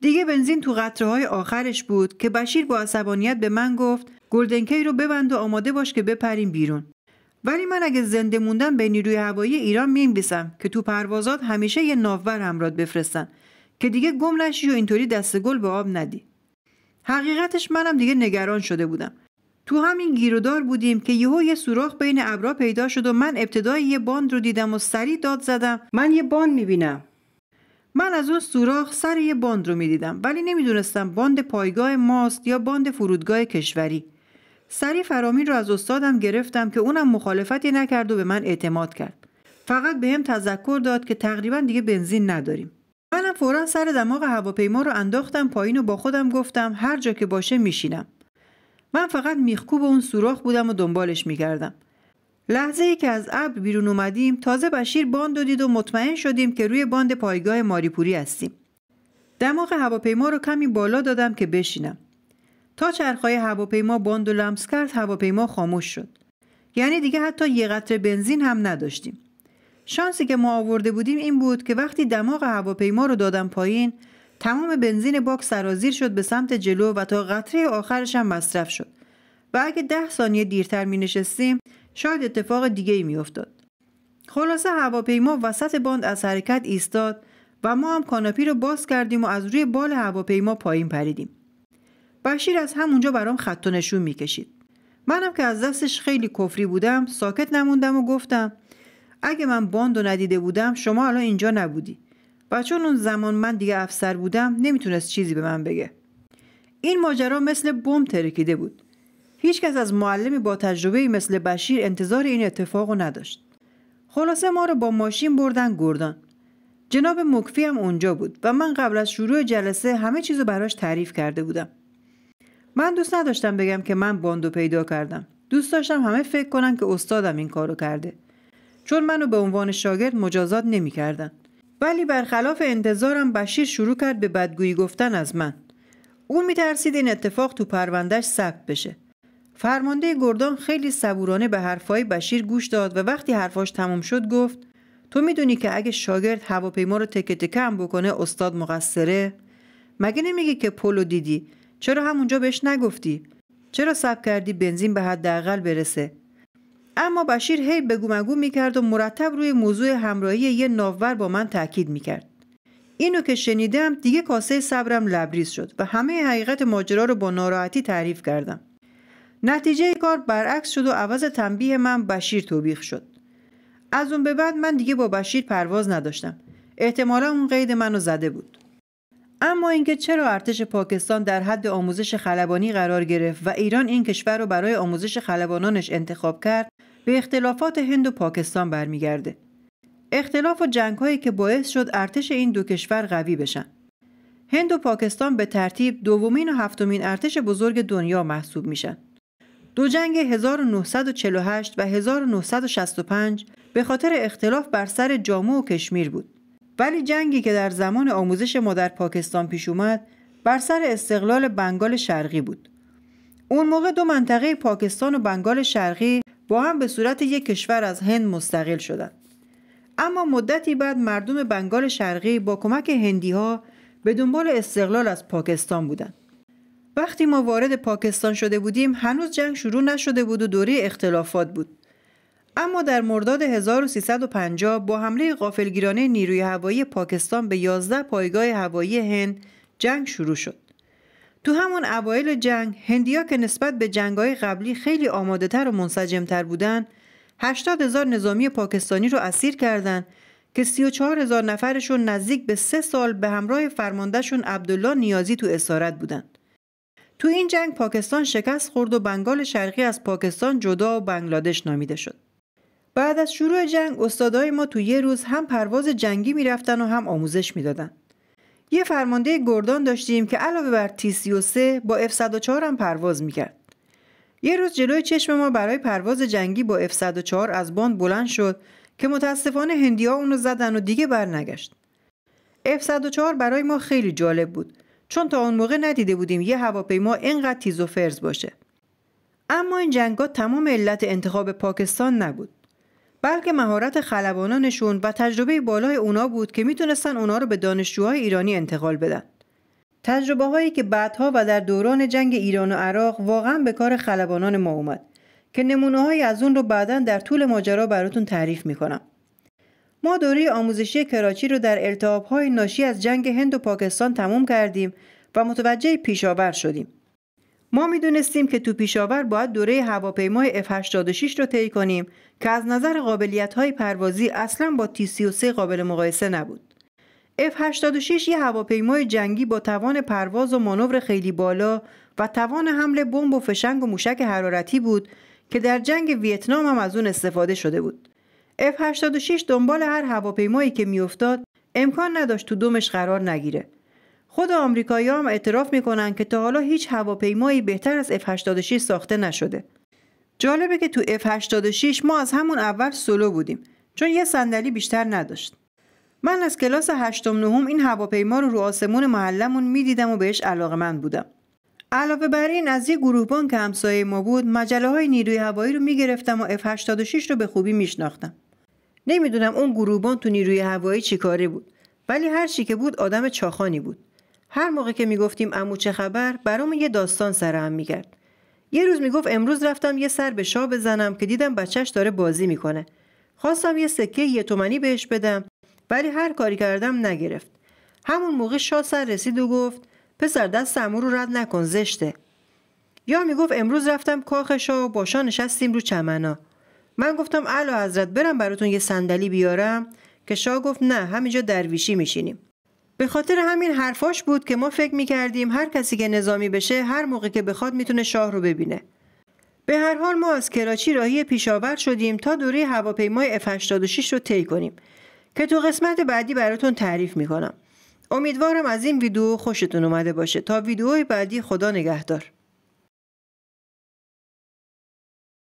دیگه بنزین تو قطره آخرش بود که بشیر با عصبانیت به من گفت گلدنکی رو ببند و آماده باش که بپریم بیرون ولی من اگه زنده موندم به نیروی هوایی ایران میمیسم که تو پروازات همیشه یه ناور همراد بفرستن که دیگه گم نشی و اینطوری دست گل به آب ندی حقیقتش منم دیگه نگران شده بودم تو همین گیرودار بودیم که یهو یه سوراخ بین ابرا پیدا شد و من ابتدای یه باند رو دیدم و سریع داد زدم من یه باند میبینم من از اون سوراخ سر یه باند رو میدیدم ولی نمیدونستم باند پایگاه ماست یا باند فرودگاه کشوری سری فرامین رو از استادم گرفتم که اونم مخالفتی نکرد و به من اعتماد کرد فقط به هم تذکر داد که تقریبا دیگه بنزین نداریم منم فورا سر دماغ هواپیما رو انداختم پایین و با خودم گفتم هر جا که باشه میشینم من فقط میخکوب اون سوراخ بودم و دنبالش میکردم لحظه ای که از ابر بیرون اومدیم تازه بشیر باند و دید و مطمئن شدیم که روی باند پایگاه ماریپوری هستیم دماغ هواپیما رو کمی بالا دادم که بشینم تا چرخهای هواپیما باند و لمس کرد هواپیما خاموش شد یعنی دیگه حتی یه قطره بنزین هم نداشتیم شانسی که ما آورده بودیم این بود که وقتی دماغ هواپیما رو دادم پایین تمام بنزین باک سرازیر شد به سمت جلو و تا قطره آخرش هم مصرف شد و اگه ده ثانیه دیرتر می نشستیم شاید اتفاق دیگه ای می خلاصه هواپیما وسط باند از حرکت ایستاد و ما هم کاناپی رو باز کردیم و از روی بال هواپیما پایین پریدیم. بشیر از همونجا برام خط و نشون میکشید منم که از دستش خیلی کفری بودم ساکت نموندم و گفتم اگه من باند و ندیده بودم شما الان اینجا نبودی و چون اون زمان من دیگه افسر بودم نمیتونست چیزی به من بگه این ماجرا مثل بم ترکیده بود هیچکس از معلمی با تجربه مثل بشیر انتظار این اتفاق رو نداشت خلاصه ما رو با ماشین بردن گردان جناب مکفی هم اونجا بود و من قبل از شروع جلسه همه چیز رو براش تعریف کرده بودم من دوست نداشتم بگم که من باندو پیدا کردم دوست داشتم همه فکر کنن که استادم این کارو کرده چون منو به عنوان شاگرد مجازات نمیکردن ولی برخلاف انتظارم بشیر شروع کرد به بدگویی گفتن از من او میترسید این اتفاق تو پروندهش ثبت بشه فرمانده گردان خیلی صبورانه به حرفهای بشیر گوش داد و وقتی حرفاش تموم شد گفت تو میدونی که اگه شاگرد هواپیما رو تکه تکم بکنه استاد مقصره مگه نمیگی که پلو دیدی چرا همونجا بهش نگفتی چرا سب کردی بنزین به حداقل برسه اما بشیر هی بگو مگو میکرد و مرتب روی موضوع همراهی یه ناور با من تاکید میکرد اینو که شنیدم دیگه کاسه صبرم لبریز شد و همه حقیقت ماجرا رو با ناراحتی تعریف کردم نتیجه کار برعکس شد و عوض تنبیه من بشیر توبیخ شد از اون به بعد من دیگه با بشیر پرواز نداشتم احتمالا اون قید منو زده بود اما اینکه چرا ارتش پاکستان در حد آموزش خلبانی قرار گرفت و ایران این کشور را برای آموزش خلبانانش انتخاب کرد به اختلافات هند و پاکستان برمیگرده اختلاف و جنگ هایی که باعث شد ارتش این دو کشور قوی بشن هند و پاکستان به ترتیب دومین و هفتمین ارتش بزرگ دنیا محسوب میشن دو جنگ 1948 و 1965 به خاطر اختلاف بر سر جامو و کشمیر بود ولی جنگی که در زمان آموزش ما در پاکستان پیش اومد بر سر استقلال بنگال شرقی بود اون موقع دو منطقه پاکستان و بنگال شرقی با هم به صورت یک کشور از هند مستقل شدند اما مدتی بعد مردم بنگال شرقی با کمک هندی ها به دنبال استقلال از پاکستان بودند وقتی ما وارد پاکستان شده بودیم هنوز جنگ شروع نشده بود و دوره اختلافات بود اما در مرداد 1350 با حمله قافلگیرانه نیروی هوایی پاکستان به 11 پایگاه هوایی هند جنگ شروع شد. تو همان اوایل جنگ هندیا که نسبت به جنگهای قبلی خیلی آماده تر و منسجم تر بودن 80 هزار نظامی پاکستانی رو اسیر کردند که 34 هزار نفرشون نزدیک به سه سال به همراه فرماندهشون عبدالله نیازی تو اسارت بودند. تو این جنگ پاکستان شکست خورد و بنگال شرقی از پاکستان جدا و بنگلادش نامیده شد. بعد از شروع جنگ استادای ما تو یه روز هم پرواز جنگی میرفتن و هم آموزش میدادن یه فرمانده گردان داشتیم که علاوه بر تی 33 با f 104 هم پرواز میکرد یه روز جلوی چشم ما برای پرواز جنگی با f 104 از باند بلند شد که متاسفانه هندیا اون رو زدن و دیگه برنگشت f 104 برای ما خیلی جالب بود چون تا اون موقع ندیده بودیم یه هواپیما اینقدر تیز و فرز باشه اما این جنگا تمام علت انتخاب پاکستان نبود بلکه مهارت خلبانانشون و تجربه بالای اونا بود که میتونستن اونا رو به دانشجوهای ایرانی انتقال بدن. تجربه هایی که بعدها و در دوران جنگ ایران و عراق واقعا به کار خلبانان ما اومد که نمونه از اون رو بعدا در طول ماجرا براتون تعریف میکنم. ما دوره آموزشی کراچی رو در های ناشی از جنگ هند و پاکستان تموم کردیم و متوجه پیشاور شدیم. ما میدونستیم که تو پیشاور باید دوره هواپیمای F86 رو طی کنیم که از نظر قابلیت های پروازی اصلا با T33 قابل مقایسه نبود. F86 یه هواپیمای جنگی با توان پرواز و مانور خیلی بالا و توان حمل بمب و فشنگ و موشک حرارتی بود که در جنگ ویتنام هم از اون استفاده شده بود. F86 دنبال هر هواپیمایی که میافتاد امکان نداشت تو دومش قرار نگیره. خود آمریکایی‌ها هم اعتراف میکنن که تا حالا هیچ هواپیمایی بهتر از F86 ساخته نشده. جالبه که تو F86 ما از همون اول سولو بودیم چون یه صندلی بیشتر نداشت. من از کلاس هشتم نهم این هواپیما رو رو آسمون محلمون میدیدم و بهش علاقه من بودم. علاوه بر این از یه گروهبان که همسایه ما بود مجله های نیروی هوایی رو میگرفتم و F86 رو به خوبی میشناختم. نمیدونم اون گروهبان تو نیروی هوایی چیکاره بود ولی هر چی که بود آدم چاخانی بود. هر موقع که میگفتیم امو چه خبر برام یه داستان هم میگرد یه روز میگفت امروز رفتم یه سر به شاه بزنم که دیدم بچهش داره بازی میکنه خواستم یه سکه یه تومنی بهش بدم ولی هر کاری کردم نگرفت همون موقع شاه سر رسید و گفت پسر دست امو رو رد نکن زشته یا میگفت امروز رفتم کاخ شاه و با نشستیم رو چمنا من گفتم اعلی حضرت برم براتون یه صندلی بیارم که شاه گفت نه همینجا درویشی میشینیم به خاطر همین حرفاش بود که ما فکر کردیم هر کسی که نظامی بشه هر موقع که بخواد تونه شاه رو ببینه به هر حال ما از کراچی راهی پیشاور شدیم تا دوره هواپیمای F86 رو طی کنیم که تو قسمت بعدی براتون تعریف میکنم امیدوارم از این ویدیو خوشتون اومده باشه تا ویدیوهای بعدی خدا نگهدار